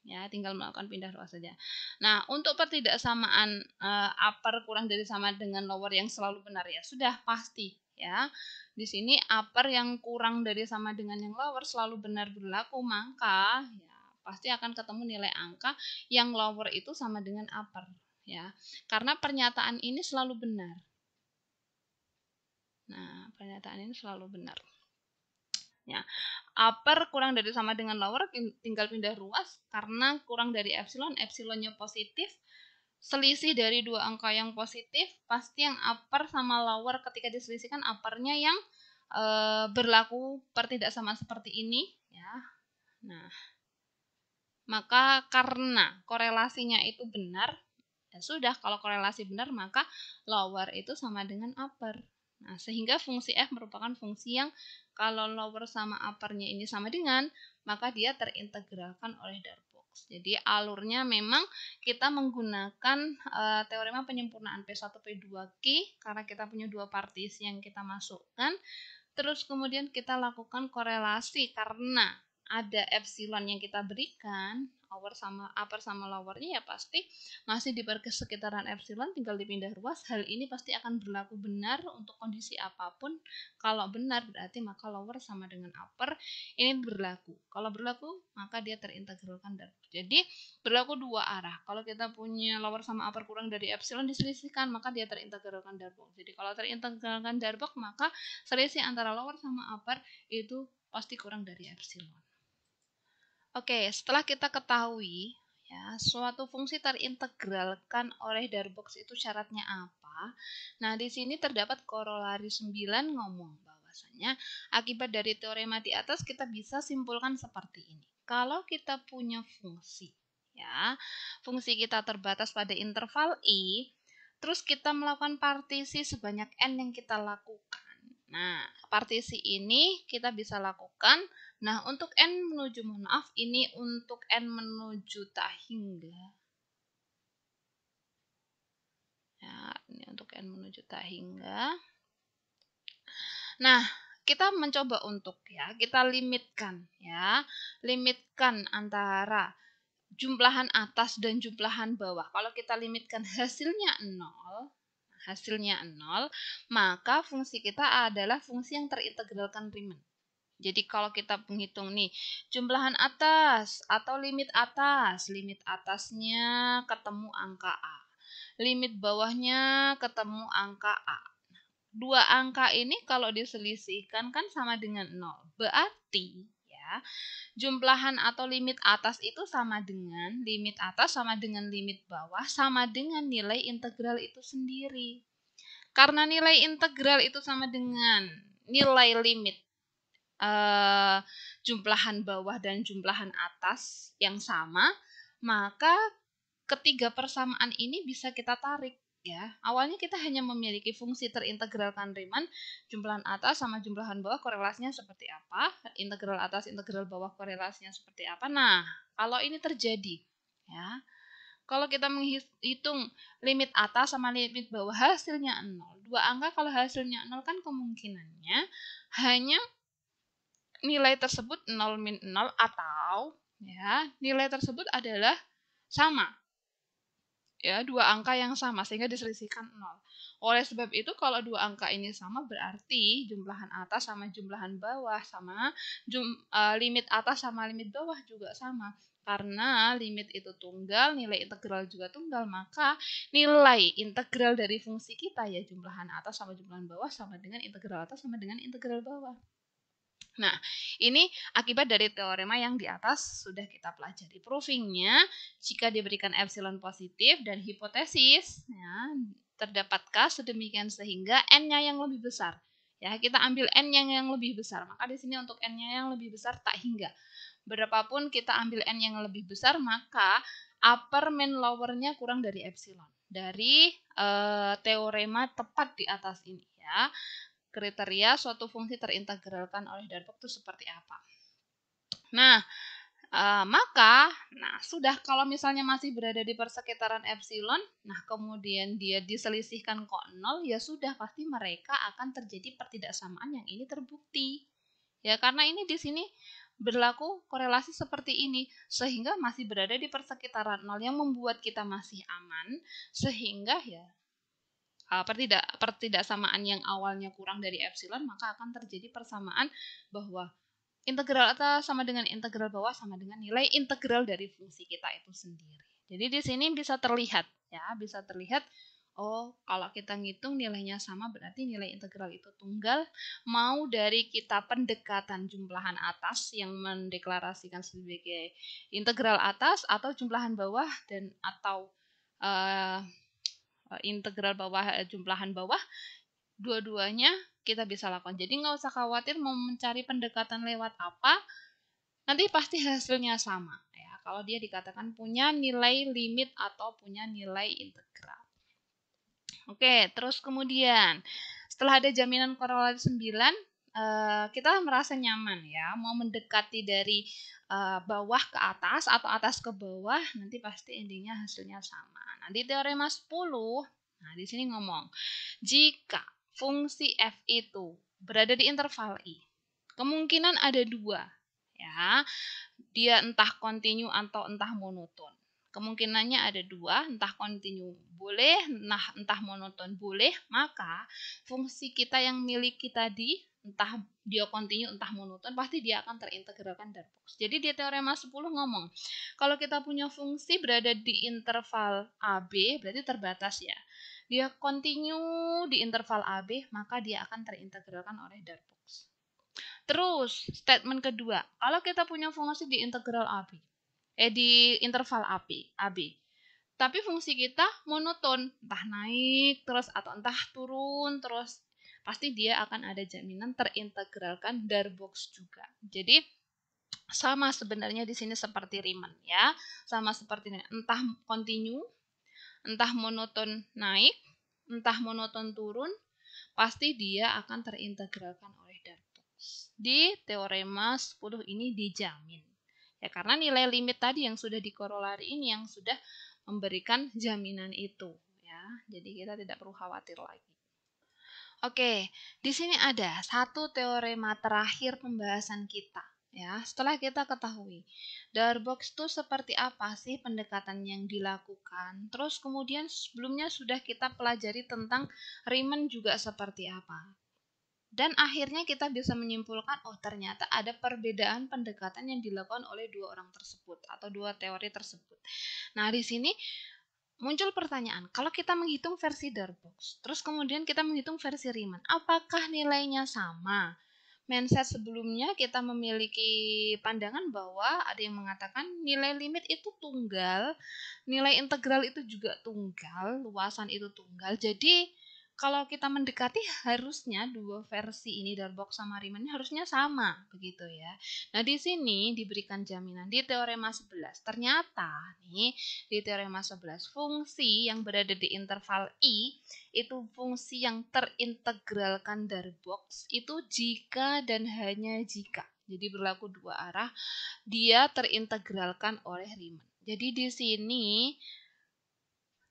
Ya, tinggal melakukan pindah ruas saja. Nah, untuk pertidaksamaan uh, upper kurang dari sama dengan lower yang selalu benar ya, sudah pasti ya. Di sini upper yang kurang dari sama dengan yang lower selalu benar berlaku, maka ya pasti akan ketemu nilai angka yang lower itu sama dengan upper ya. Karena pernyataan ini selalu benar. Nah, pernyataan ini selalu benar. Ya, upper kurang dari sama dengan lower tinggal pindah ruas karena kurang dari epsilon, epsilonnya positif. Selisih dari dua angka yang positif, pasti yang upper sama lower ketika diselisihkan uppernya yang e, berlaku tidak sama seperti ini ya. Nah, maka karena korelasinya itu benar, ya sudah kalau korelasi benar maka lower itu sama dengan upper. Nah, sehingga fungsi f merupakan fungsi yang kalau lower sama uppernya ini sama dengan, maka dia terintegralkan oleh Darbox. Jadi alurnya memang kita menggunakan e, teorema penyempurnaan P1 2 k karena kita punya dua partisi yang kita masukkan. Terus kemudian kita lakukan korelasi karena ada epsilon yang kita berikan lower sama upper sama lowernya ya pasti masih di sekitaran epsilon tinggal dipindah ruas hal ini pasti akan berlaku benar untuk kondisi apapun kalau benar berarti maka lower sama dengan upper ini berlaku kalau berlaku maka dia terintegralkan jadi berlaku dua arah kalau kita punya lower sama upper kurang dari epsilon diselisihkan maka dia terintegralkan darbok jadi kalau terintegralkan darbok maka selisih antara lower sama upper itu pasti kurang dari epsilon Oke, setelah kita ketahui ya, suatu fungsi terintegralkan oleh Darbox itu syaratnya apa? Nah, di sini terdapat korolari 9 ngomong bahwasanya akibat dari teorema di atas kita bisa simpulkan seperti ini. Kalau kita punya fungsi ya, fungsi kita terbatas pada interval i, terus kita melakukan partisi sebanyak n yang kita lakukan Nah, partisi ini kita bisa lakukan. Nah, untuk N menuju, mohon maaf, ini untuk N menuju tak hingga. Ya, ini untuk N menuju tak hingga. Nah, kita mencoba untuk ya, kita limitkan ya, limitkan antara jumlahan atas dan jumlahan bawah. Kalau kita limitkan hasilnya 0, hasilnya 0, maka fungsi kita adalah fungsi yang terintegralkan Riemann. Jadi kalau kita menghitung nih, jumlahan atas atau limit atas, limit atasnya ketemu angka A. Limit bawahnya ketemu angka A. Dua angka ini kalau diselisihkan kan sama dengan 0. Berarti Jumlahan atau limit atas itu sama dengan limit atas sama dengan limit bawah sama dengan nilai integral itu sendiri. Karena nilai integral itu sama dengan nilai limit eh, jumlahan bawah dan jumlahan atas yang sama, maka ketiga persamaan ini bisa kita tarik ya. Awalnya kita hanya memiliki fungsi terintegralkan Riemann, jumlahan atas sama jumlahan bawah korelasinya seperti apa, integral atas integral bawah korelasinya seperti apa. Nah, kalau ini terjadi, ya. Kalau kita menghitung limit atas sama limit bawah hasilnya 0. Dua angka kalau hasilnya 0 kan kemungkinannya hanya nilai tersebut 0 min 0 atau ya, nilai tersebut adalah sama ya dua angka yang sama sehingga diselisihkan nol. Oleh sebab itu kalau dua angka ini sama berarti jumlahan atas sama jumlahan bawah sama jum, uh, limit atas sama limit bawah juga sama. Karena limit itu tunggal, nilai integral juga tunggal, maka nilai integral dari fungsi kita ya jumlahan atas sama jumlahan bawah sama dengan integral atas sama dengan integral bawah. Nah, ini akibat dari teorema yang di atas sudah kita pelajari. Proofingnya, jika diberikan epsilon positif dan hipotesis, ya, K sedemikian sehingga n-nya yang lebih besar. Ya, kita ambil n yang yang lebih besar. Maka di sini untuk n-nya yang lebih besar tak hingga. Berapapun kita ambil n yang lebih besar, maka upper lower-nya kurang dari epsilon. Dari e, teorema tepat di atas ini ya kriteria suatu fungsi terintegralkan oleh Darboux itu seperti apa. Nah, e, maka, nah sudah kalau misalnya masih berada di persekitaran epsilon, nah kemudian dia diselisihkan kok nol, ya sudah pasti mereka akan terjadi pertidaksamaan yang ini terbukti. Ya karena ini di sini berlaku korelasi seperti ini sehingga masih berada di persekitaran nol yang membuat kita masih aman sehingga ya Eh, pertidak pertidaksamaan yang awalnya kurang dari epsilon maka akan terjadi persamaan bahwa integral atas sama dengan integral bawah sama dengan nilai integral dari fungsi kita itu sendiri. Jadi di sini bisa terlihat ya, bisa terlihat oh kalau kita ngitung nilainya sama berarti nilai integral itu tunggal mau dari kita pendekatan jumlahan atas yang mendeklarasikan sebagai integral atas atau jumlahan bawah dan atau eh, Eh, integral bawah eh, jumlahan bawah dua-duanya kita bisa lakukan jadi nggak usah khawatir mau mencari pendekatan lewat apa nanti pasti hasilnya sama ya kalau dia dikatakan punya nilai limit atau punya nilai integral oke terus kemudian setelah ada jaminan korelasi 9 Eh, kita merasa nyaman ya mau mendekati dari uh, bawah ke atas atau atas ke bawah nanti pasti endingnya hasilnya sama. Nah di teorema 10 nah di sini ngomong jika fungsi f itu berada di interval i kemungkinan ada dua ya dia entah kontinu atau entah monoton kemungkinannya ada dua, entah kontinu boleh, nah entah monoton boleh, maka fungsi kita yang miliki tadi entah dia kontinu entah monoton pasti dia akan terintegralkan dari box. Jadi di teorema 10 ngomong, kalau kita punya fungsi berada di interval AB berarti terbatas ya. Dia kontinu di interval AB maka dia akan terintegralkan oleh dark Terus statement kedua, kalau kita punya fungsi di integral AB eh di interval AB. AB. Tapi fungsi kita monoton, entah naik terus atau entah turun terus pasti dia akan ada jaminan terintegralkan darbox juga. Jadi sama sebenarnya di sini seperti Riemann ya, sama seperti ini, entah kontinu, entah monoton naik, entah monoton turun, pasti dia akan terintegralkan oleh darbox. Di teorema 10 ini dijamin. Ya karena nilai limit tadi yang sudah dikorolari ini yang sudah memberikan jaminan itu ya. Jadi kita tidak perlu khawatir lagi. Oke, di sini ada satu teorema terakhir pembahasan kita ya. Setelah kita ketahui Darbox itu seperti apa sih pendekatan yang dilakukan. Terus kemudian sebelumnya sudah kita pelajari tentang Riemann juga seperti apa. Dan akhirnya kita bisa menyimpulkan, oh ternyata ada perbedaan pendekatan yang dilakukan oleh dua orang tersebut atau dua teori tersebut. Nah di sini muncul pertanyaan, kalau kita menghitung versi Darbox, terus kemudian kita menghitung versi Riemann, apakah nilainya sama? mindset sebelumnya kita memiliki pandangan bahwa ada yang mengatakan nilai limit itu tunggal, nilai integral itu juga tunggal, luasan itu tunggal. Jadi kalau kita mendekati harusnya dua versi ini Darbox sama Riemann harusnya sama begitu ya. Nah, di sini diberikan jaminan di teorema 11. Ternyata nih di teorema 11 fungsi yang berada di interval i itu fungsi yang terintegralkan Darbox itu jika dan hanya jika. Jadi berlaku dua arah, dia terintegralkan oleh Riemann. Jadi di sini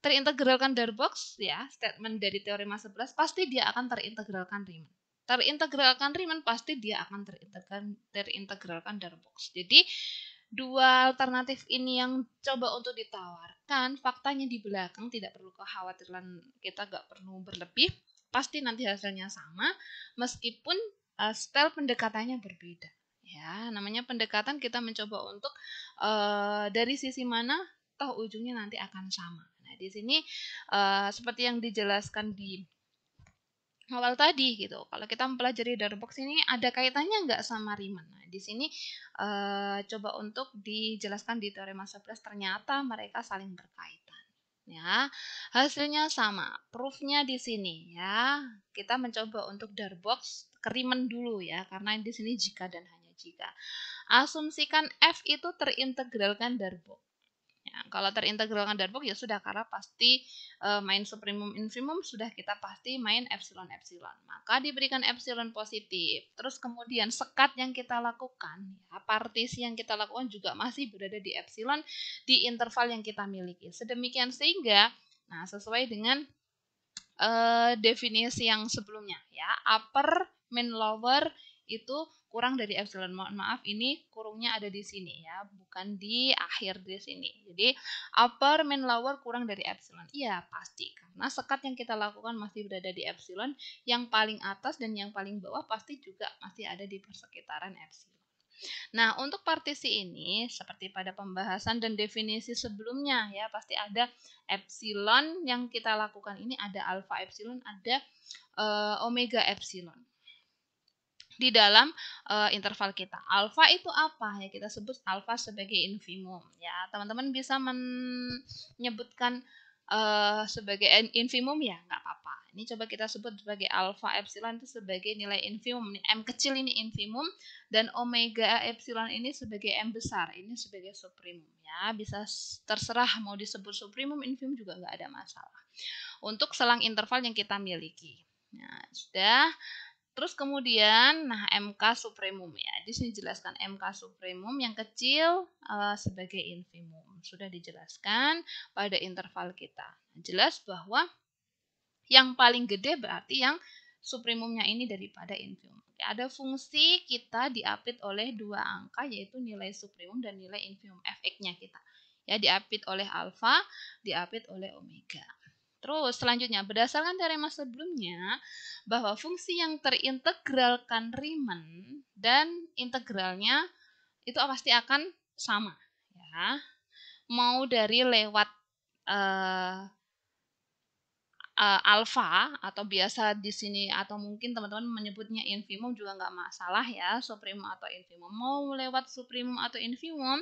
terintegralkan Darbox ya statement dari teori masa 11 pasti dia akan terintegralkan Riemann terintegralkan Riemann pasti dia akan terintegralkan terintegralkan Darbox jadi dua alternatif ini yang coba untuk ditawarkan faktanya di belakang tidak perlu kekhawatiran kita gak perlu berlebih pasti nanti hasilnya sama meskipun uh, style pendekatannya berbeda ya namanya pendekatan kita mencoba untuk uh, dari sisi mana toh ujungnya nanti akan sama Nah, di sini uh, seperti yang dijelaskan di awal tadi gitu. Kalau kita mempelajari Darbox ini ada kaitannya nggak sama Riemann? Nah, di sini uh, coba untuk dijelaskan di teorema 11 ternyata mereka saling berkaitan ya hasilnya sama proofnya di sini ya kita mencoba untuk darbox kerimen dulu ya karena di sini jika dan hanya jika asumsikan f itu terintegralkan darbox kalau terintegralkan Darbock ya sudah karena pasti e, main supremum infimum sudah kita pasti main epsilon epsilon. Maka diberikan epsilon positif. Terus kemudian sekat yang kita lakukan, ya, partisi yang kita lakukan juga masih berada di epsilon di interval yang kita miliki. Sedemikian sehingga nah sesuai dengan e, definisi yang sebelumnya ya upper min lower itu kurang dari epsilon. Mohon maaf, ini kurungnya ada di sini ya, bukan di akhir di sini. Jadi, upper min lower kurang dari epsilon. Iya, pasti. Karena sekat yang kita lakukan masih berada di epsilon, yang paling atas dan yang paling bawah pasti juga masih ada di persekitaran epsilon. Nah, untuk partisi ini, seperti pada pembahasan dan definisi sebelumnya ya, pasti ada epsilon yang kita lakukan ini, ada alfa epsilon, ada e, omega epsilon di dalam uh, interval kita. Alfa itu apa? Ya kita sebut alfa sebagai infimum. Ya, teman-teman bisa menyebutkan uh, sebagai infimum ya, nggak apa-apa. Ini coba kita sebut sebagai alfa epsilon itu sebagai nilai infimum. M kecil ini infimum dan omega epsilon ini sebagai M besar, ini sebagai supremum ya. Bisa terserah mau disebut supremum, infimum juga nggak ada masalah. Untuk selang interval yang kita miliki. Nah, sudah. Terus kemudian, nah MK supremum ya, di sini jelaskan MK supremum yang kecil uh, sebagai infimum sudah dijelaskan pada interval kita. Nah, jelas bahwa yang paling gede berarti yang supremumnya ini daripada infimum. Ada fungsi kita diapit oleh dua angka yaitu nilai supremum dan nilai infimum fx-nya kita. Ya diapit oleh alfa, diapit oleh omega. Terus selanjutnya, berdasarkan teorema sebelumnya, bahwa fungsi yang terintegralkan Riemann dan integralnya itu pasti akan sama. ya Mau dari lewat uh, uh, alfa atau biasa di sini atau mungkin teman-teman menyebutnya infimum juga nggak masalah ya supremum atau infimum mau lewat supremum atau infimum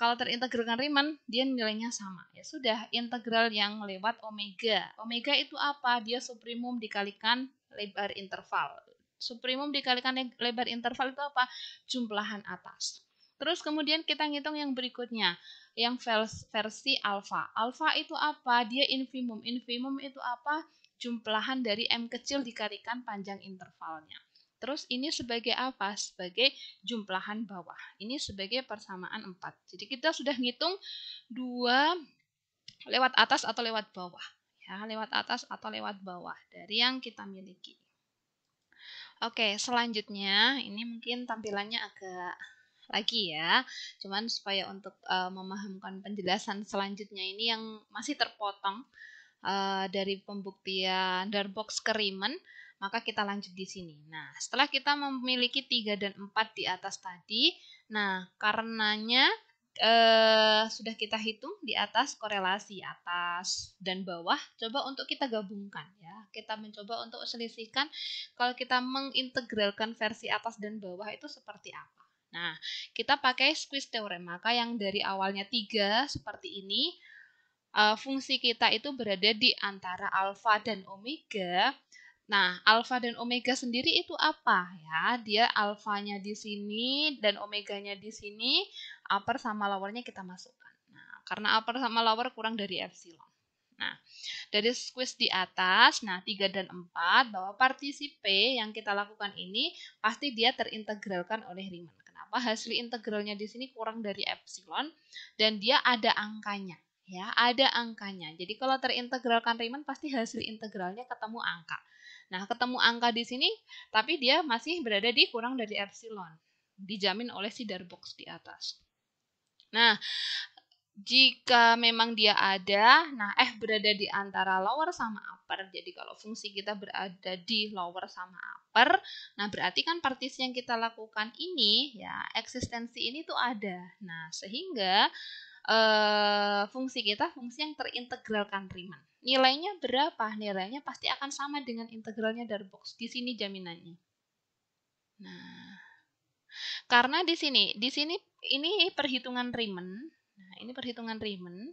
kalau terintegralkan Riemann, dia nilainya sama. Ya sudah, integral yang lewat omega. Omega itu apa? Dia supremum dikalikan lebar interval. Supremum dikalikan lebar interval itu apa? Jumlahan atas. Terus kemudian kita ngitung yang berikutnya, yang versi alfa. Alfa itu apa? Dia infimum. Infimum itu apa? Jumlahan dari m kecil dikalikan panjang intervalnya. Terus ini sebagai apa? Sebagai jumlahan bawah. Ini sebagai persamaan 4. Jadi kita sudah ngitung 2 lewat atas atau lewat bawah. Ya, lewat atas atau lewat bawah dari yang kita miliki. Oke, selanjutnya ini mungkin tampilannya agak lagi ya. Cuman supaya untuk uh, memahamkan penjelasan selanjutnya ini yang masih terpotong uh, dari pembuktian Darbox Keriman, maka kita lanjut di sini. Nah, setelah kita memiliki 3 dan 4 di atas tadi, nah, karenanya eh, sudah kita hitung di atas korelasi atas dan bawah, coba untuk kita gabungkan ya. Kita mencoba untuk selisihkan kalau kita mengintegralkan versi atas dan bawah itu seperti apa. Nah, kita pakai squeeze theorem, maka yang dari awalnya 3 seperti ini, eh, fungsi kita itu berada di antara alfa dan omega Nah, alfa dan omega sendiri itu apa ya? Dia alfanya di sini dan omeganya di sini, upper sama lowernya kita masukkan. Nah, karena upper sama lower kurang dari epsilon. Nah, dari squeeze di atas, nah 3 dan 4, bahwa partisi P yang kita lakukan ini pasti dia terintegralkan oleh Riemann. Kenapa? Hasil integralnya di sini kurang dari epsilon dan dia ada angkanya. Ya, ada angkanya. Jadi kalau terintegralkan Riemann pasti hasil integralnya ketemu angka. Nah, ketemu angka di sini, tapi dia masih berada di kurang dari epsilon. Dijamin oleh si darbox di atas. Nah, jika memang dia ada, nah F berada di antara lower sama upper. Jadi kalau fungsi kita berada di lower sama upper, nah berarti kan partisi yang kita lakukan ini, ya eksistensi ini tuh ada. Nah, sehingga Eh, fungsi kita fungsi yang terintegralkan Riemann. Nilainya berapa? Nilainya pasti akan sama dengan integralnya dari box. Di sini jaminannya. Nah, karena di sini, di sini ini perhitungan Riemann. Nah, ini perhitungan Riemann.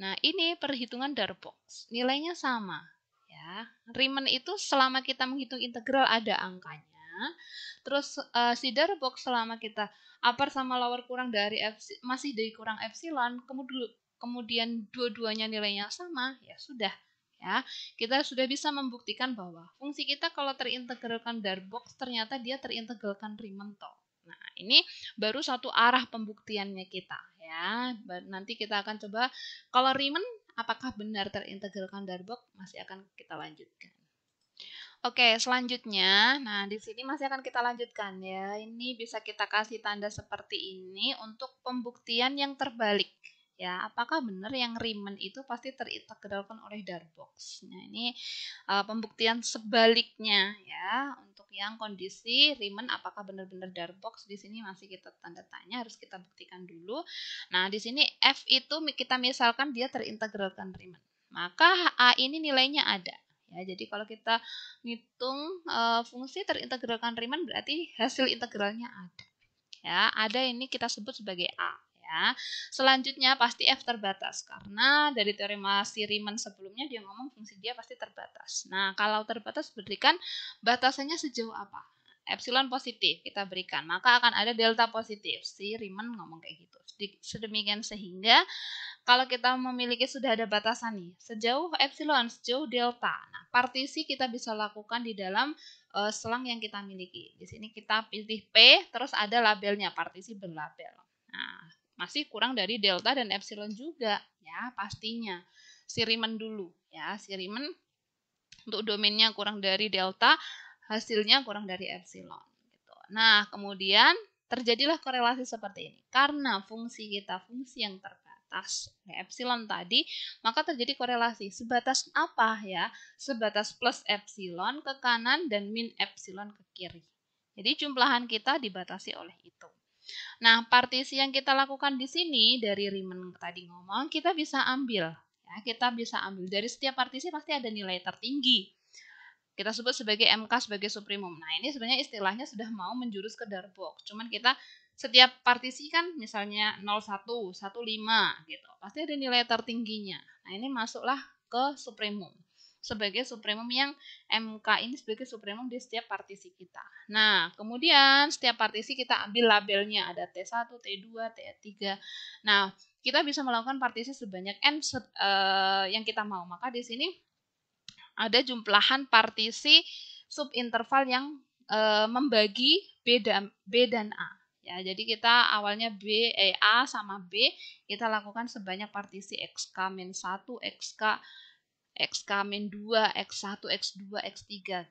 Nah, ini perhitungan dari box. Nilainya sama, ya. Riemann itu selama kita menghitung integral ada angkanya. Terus uh, si darbox selama kita upper sama lower kurang dari masih dari kurang epsilon, kemudian dua-duanya nilainya sama, ya sudah ya. Kita sudah bisa membuktikan bahwa fungsi kita kalau terintegralkan darbox ternyata dia terintegralkan riemann toh Nah, ini baru satu arah pembuktiannya kita ya. Nanti kita akan coba kalau Riemann apakah benar terintegralkan darbox masih akan kita lanjutkan. Oke, selanjutnya, nah di sini masih akan kita lanjutkan ya. Ini bisa kita kasih tanda seperti ini untuk pembuktian yang terbalik. Ya, apakah benar yang rimen itu pasti terintegralkan oleh Darbox? Nah, ini uh, pembuktian sebaliknya ya. Untuk yang kondisi rimen. apakah benar-benar Darbox di sini masih kita tanda tanya, harus kita buktikan dulu. Nah, di sini F itu kita misalkan dia terintegralkan rimen, Maka A ini nilainya ada Ya, jadi kalau kita ngitung e, fungsi terintegralkan Riemann berarti hasil integralnya ada. Ya, ada ini kita sebut sebagai A ya. Selanjutnya pasti F terbatas karena dari teorema si Riemann sebelumnya dia ngomong fungsi dia pasti terbatas. Nah, kalau terbatas berikan batasannya sejauh apa? Epsilon positif kita berikan, maka akan ada delta positif. Si Riemann ngomong kayak gitu. Sedemikian sehingga kalau kita memiliki sudah ada batasan nih, sejauh epsilon, sejauh delta. Nah, partisi kita bisa lakukan di dalam uh, selang yang kita miliki. Di sini kita pilih P, terus ada labelnya, partisi berlabel. Nah, masih kurang dari delta dan epsilon juga, ya pastinya. Sirimen dulu, ya sirimen untuk domainnya kurang dari delta, hasilnya kurang dari epsilon. Gitu. Nah, kemudian terjadilah korelasi seperti ini. Karena fungsi kita fungsi yang terkait batas ya, epsilon tadi, maka terjadi korelasi sebatas apa ya? Sebatas plus epsilon ke kanan dan min epsilon ke kiri. Jadi jumlahan kita dibatasi oleh itu. Nah, partisi yang kita lakukan di sini dari Riemann tadi ngomong, kita bisa ambil. Ya, kita bisa ambil. Dari setiap partisi pasti ada nilai tertinggi. Kita sebut sebagai MK sebagai supremum. Nah, ini sebenarnya istilahnya sudah mau menjurus ke Darboux. Cuman kita setiap partisi kan misalnya 01, 15 gitu. Pasti ada nilai tertingginya. Nah, ini masuklah ke supremum. Sebagai supremum yang MK ini sebagai supremum di setiap partisi kita. Nah, kemudian setiap partisi kita ambil labelnya. Ada T1, T2, T3. Nah, kita bisa melakukan partisi sebanyak N uh, yang kita mau. Maka di sini ada jumlahan partisi subinterval yang uh, membagi B dan, B dan A. Ya, jadi kita awalnya B, eh, A sama B, kita lakukan sebanyak partisi XK min 1, XK, XK min 2, X1, X2, X3.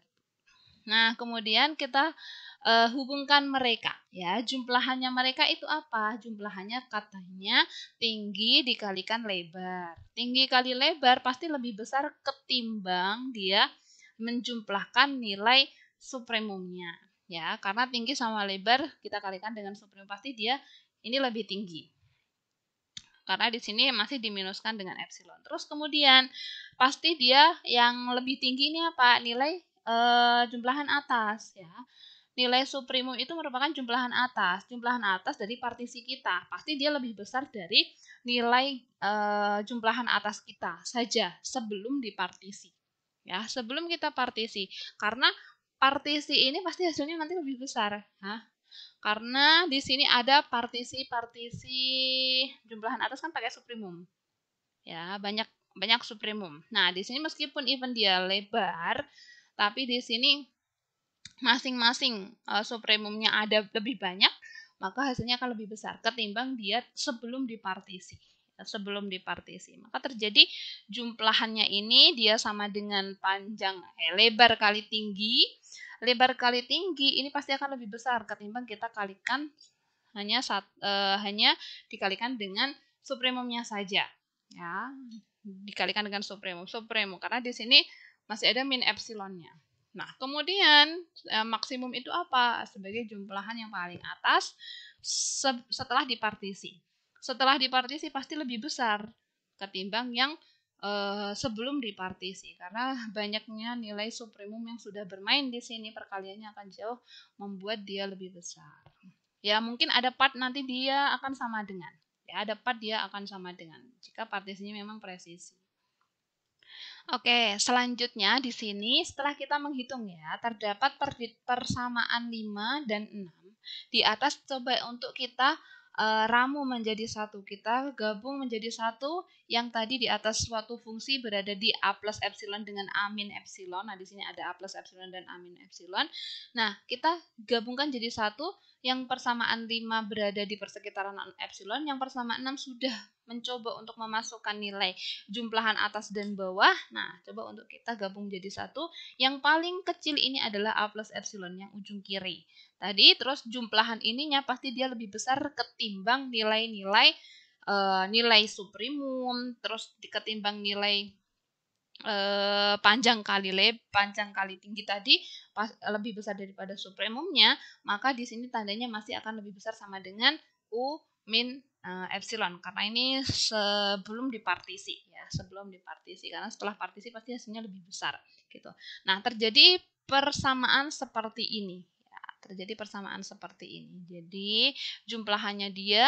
Nah, kemudian kita uh, hubungkan mereka ya. Jumlahannya mereka itu apa? Jumlahannya katanya tinggi dikalikan lebar. Tinggi kali lebar pasti lebih besar ketimbang dia menjumlahkan nilai supremumnya ya karena tinggi sama lebar kita kalikan dengan supremum pasti dia ini lebih tinggi karena di sini masih diminuskan dengan epsilon terus kemudian pasti dia yang lebih tinggi ini apa nilai e, jumlahan atas ya nilai supremum itu merupakan jumlahan atas jumlahan atas dari partisi kita pasti dia lebih besar dari nilai e, jumlahan atas kita saja sebelum dipartisi ya sebelum kita partisi karena partisi ini pasti hasilnya nanti lebih besar. Hah? Karena di sini ada partisi-partisi jumlahan atas kan pakai supremum. Ya, banyak banyak supremum. Nah, di sini meskipun even dia lebar, tapi di sini masing-masing eh, supremumnya ada lebih banyak, maka hasilnya akan lebih besar ketimbang dia sebelum dipartisi sebelum dipartisi. Maka terjadi jumlahannya ini dia sama dengan panjang eh, lebar kali tinggi. Lebar kali tinggi ini pasti akan lebih besar ketimbang kita kalikan hanya sat, eh, hanya dikalikan dengan supremumnya saja. Ya, dikalikan dengan supremum supremum karena di sini masih ada min epsilonnya. Nah, kemudian eh, maksimum itu apa? Sebagai jumlahan yang paling atas setelah dipartisi setelah dipartisi pasti lebih besar ketimbang yang uh, sebelum dipartisi karena banyaknya nilai supremum yang sudah bermain di sini perkaliannya akan jauh membuat dia lebih besar. Ya, mungkin ada part nanti dia akan sama dengan. Ya, ada part dia akan sama dengan jika partisinya memang presisi. Oke, selanjutnya di sini setelah kita menghitung ya, terdapat persamaan 5 dan 6. Di atas coba untuk kita uh, ramu menjadi satu, kita gabung menjadi satu yang tadi di atas suatu fungsi berada di a plus epsilon dengan a min epsilon. Nah, di sini ada a plus epsilon dan a min epsilon. Nah, kita gabungkan jadi satu yang persamaan 5 berada di persekitaran epsilon, yang persamaan 6 sudah mencoba untuk memasukkan nilai jumlahan atas dan bawah. Nah, coba untuk kita gabung jadi satu. Yang paling kecil ini adalah A plus epsilon yang ujung kiri. Tadi terus jumlahan ininya pasti dia lebih besar ketimbang nilai-nilai uh, nilai suprimum, terus ketimbang nilai Eh, panjang kali lebar, panjang kali tinggi tadi pas, eh, lebih besar daripada supremumnya, maka di sini tandanya masih akan lebih besar sama dengan U min eh, epsilon karena ini sebelum dipartisi ya, sebelum dipartisi karena setelah partisi pasti hasilnya lebih besar gitu. Nah, terjadi persamaan seperti ini ya, terjadi persamaan seperti ini. Jadi jumlahannya dia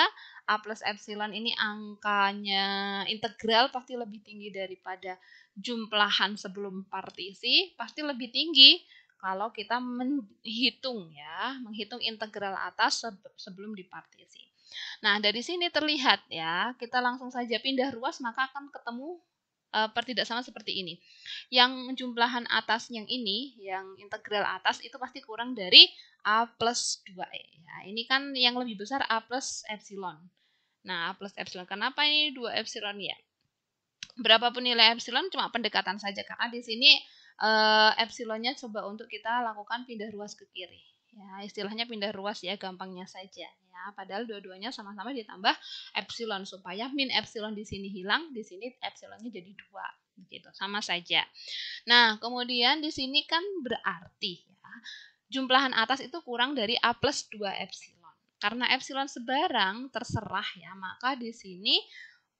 A plus epsilon ini angkanya integral pasti lebih tinggi daripada jumlahan sebelum partisi pasti lebih tinggi kalau kita menghitung ya, menghitung integral atas sebelum dipartisi. Nah, dari sini terlihat ya, kita langsung saja pindah ruas maka akan ketemu e, eh, sama seperti ini. Yang jumlahan atas yang ini, yang integral atas itu pasti kurang dari A plus 2E. Ya, ini kan yang lebih besar A plus Epsilon. Nah, A plus Epsilon. Kenapa ini 2 Epsilon ya? berapapun nilai epsilon cuma pendekatan saja karena ah, di sini eh, epsilonnya coba untuk kita lakukan pindah ruas ke kiri ya istilahnya pindah ruas ya gampangnya saja ya padahal dua-duanya sama-sama ditambah epsilon supaya min epsilon di sini hilang di sini epsilonnya jadi dua gitu sama saja nah kemudian di sini kan berarti ya jumlahan atas itu kurang dari a plus dua epsilon karena epsilon sebarang terserah ya maka di sini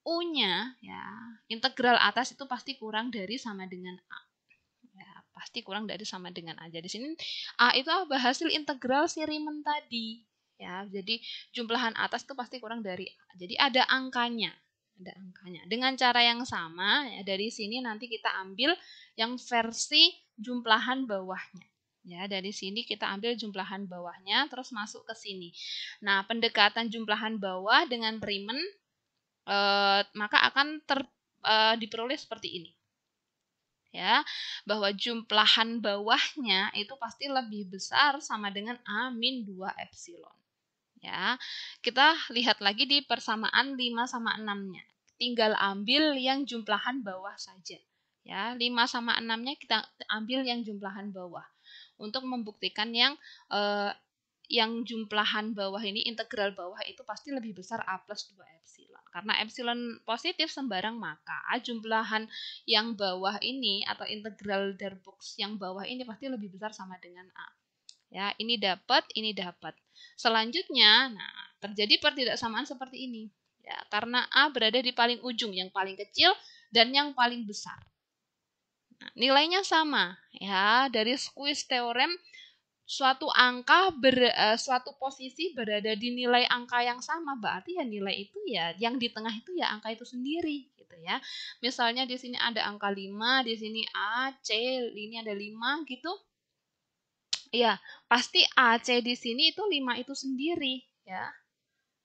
U-nya ya, integral atas itu pasti kurang dari sama dengan A. Ya, pasti kurang dari sama dengan A. Jadi di sini A itu apa? Hasil integral sirimen tadi. Ya, jadi jumlahan atas itu pasti kurang dari A. Jadi ada angkanya ada angkanya. Dengan cara yang sama, ya, dari sini nanti kita ambil yang versi jumlahan bawahnya. Ya, dari sini kita ambil jumlahan bawahnya, terus masuk ke sini. Nah, pendekatan jumlahan bawah dengan Riemann uh, maka akan ter, uh, diperoleh seperti ini ya bahwa jumlahan bawahnya itu pasti lebih besar sama dengan a min 2 epsilon ya kita lihat lagi di persamaan 5 sama 6 nya tinggal ambil yang jumlahan bawah saja ya 5 sama 6 nya kita ambil yang jumlahan bawah untuk membuktikan yang eh, yang jumlahan bawah ini integral bawah itu pasti lebih besar a plus 2 epsilon karena epsilon positif sembarang maka ah, jumlahan yang bawah ini atau integral dari yang bawah ini pasti lebih besar sama dengan A. Ya, ini dapat, ini dapat. Selanjutnya, nah, terjadi pertidaksamaan seperti ini. Ya, karena A berada di paling ujung, yang paling kecil dan yang paling besar. Nah, nilainya sama ya dari squeeze theorem suatu angka ber, uh, suatu posisi berada di nilai angka yang sama berarti ya nilai itu ya yang di tengah itu ya angka itu sendiri gitu ya. Misalnya di sini ada angka 5, di sini A, C, ini ada 5 gitu. Ya, pasti A, C di sini itu 5 itu sendiri ya.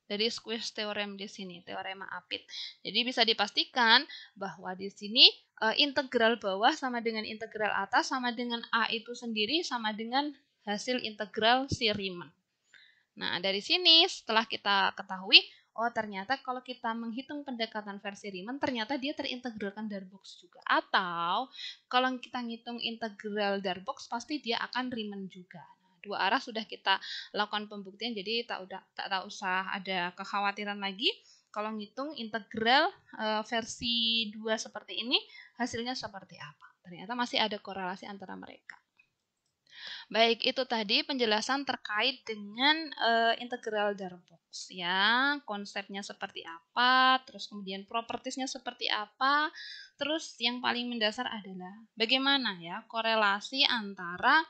Dari squeeze theorem di sini, teorema Apit. Jadi bisa dipastikan bahwa di sini eh, integral bawah sama dengan integral atas sama dengan A itu sendiri sama dengan hasil integral si Riemann. Nah, dari sini setelah kita ketahui, oh ternyata kalau kita menghitung pendekatan versi Riemann, ternyata dia terintegralkan dari box juga. Atau kalau kita ngitung integral dari box, pasti dia akan Riemann juga. Nah, dua arah sudah kita lakukan pembuktian, jadi tak udah tak, tak usah ada kekhawatiran lagi kalau ngitung integral e, versi 2 seperti ini hasilnya seperti apa. Ternyata masih ada korelasi antara mereka. Baik, itu tadi penjelasan terkait dengan uh, integral box ya. Konsepnya seperti apa, terus kemudian propertisnya seperti apa. Terus yang paling mendasar adalah bagaimana ya korelasi antara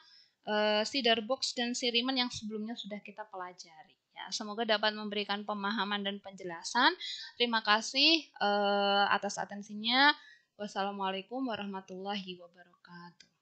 uh, si box dan si Riemann yang sebelumnya sudah kita pelajari. Ya, semoga dapat memberikan pemahaman dan penjelasan. Terima kasih uh, atas atensinya. Wassalamualaikum warahmatullahi wabarakatuh.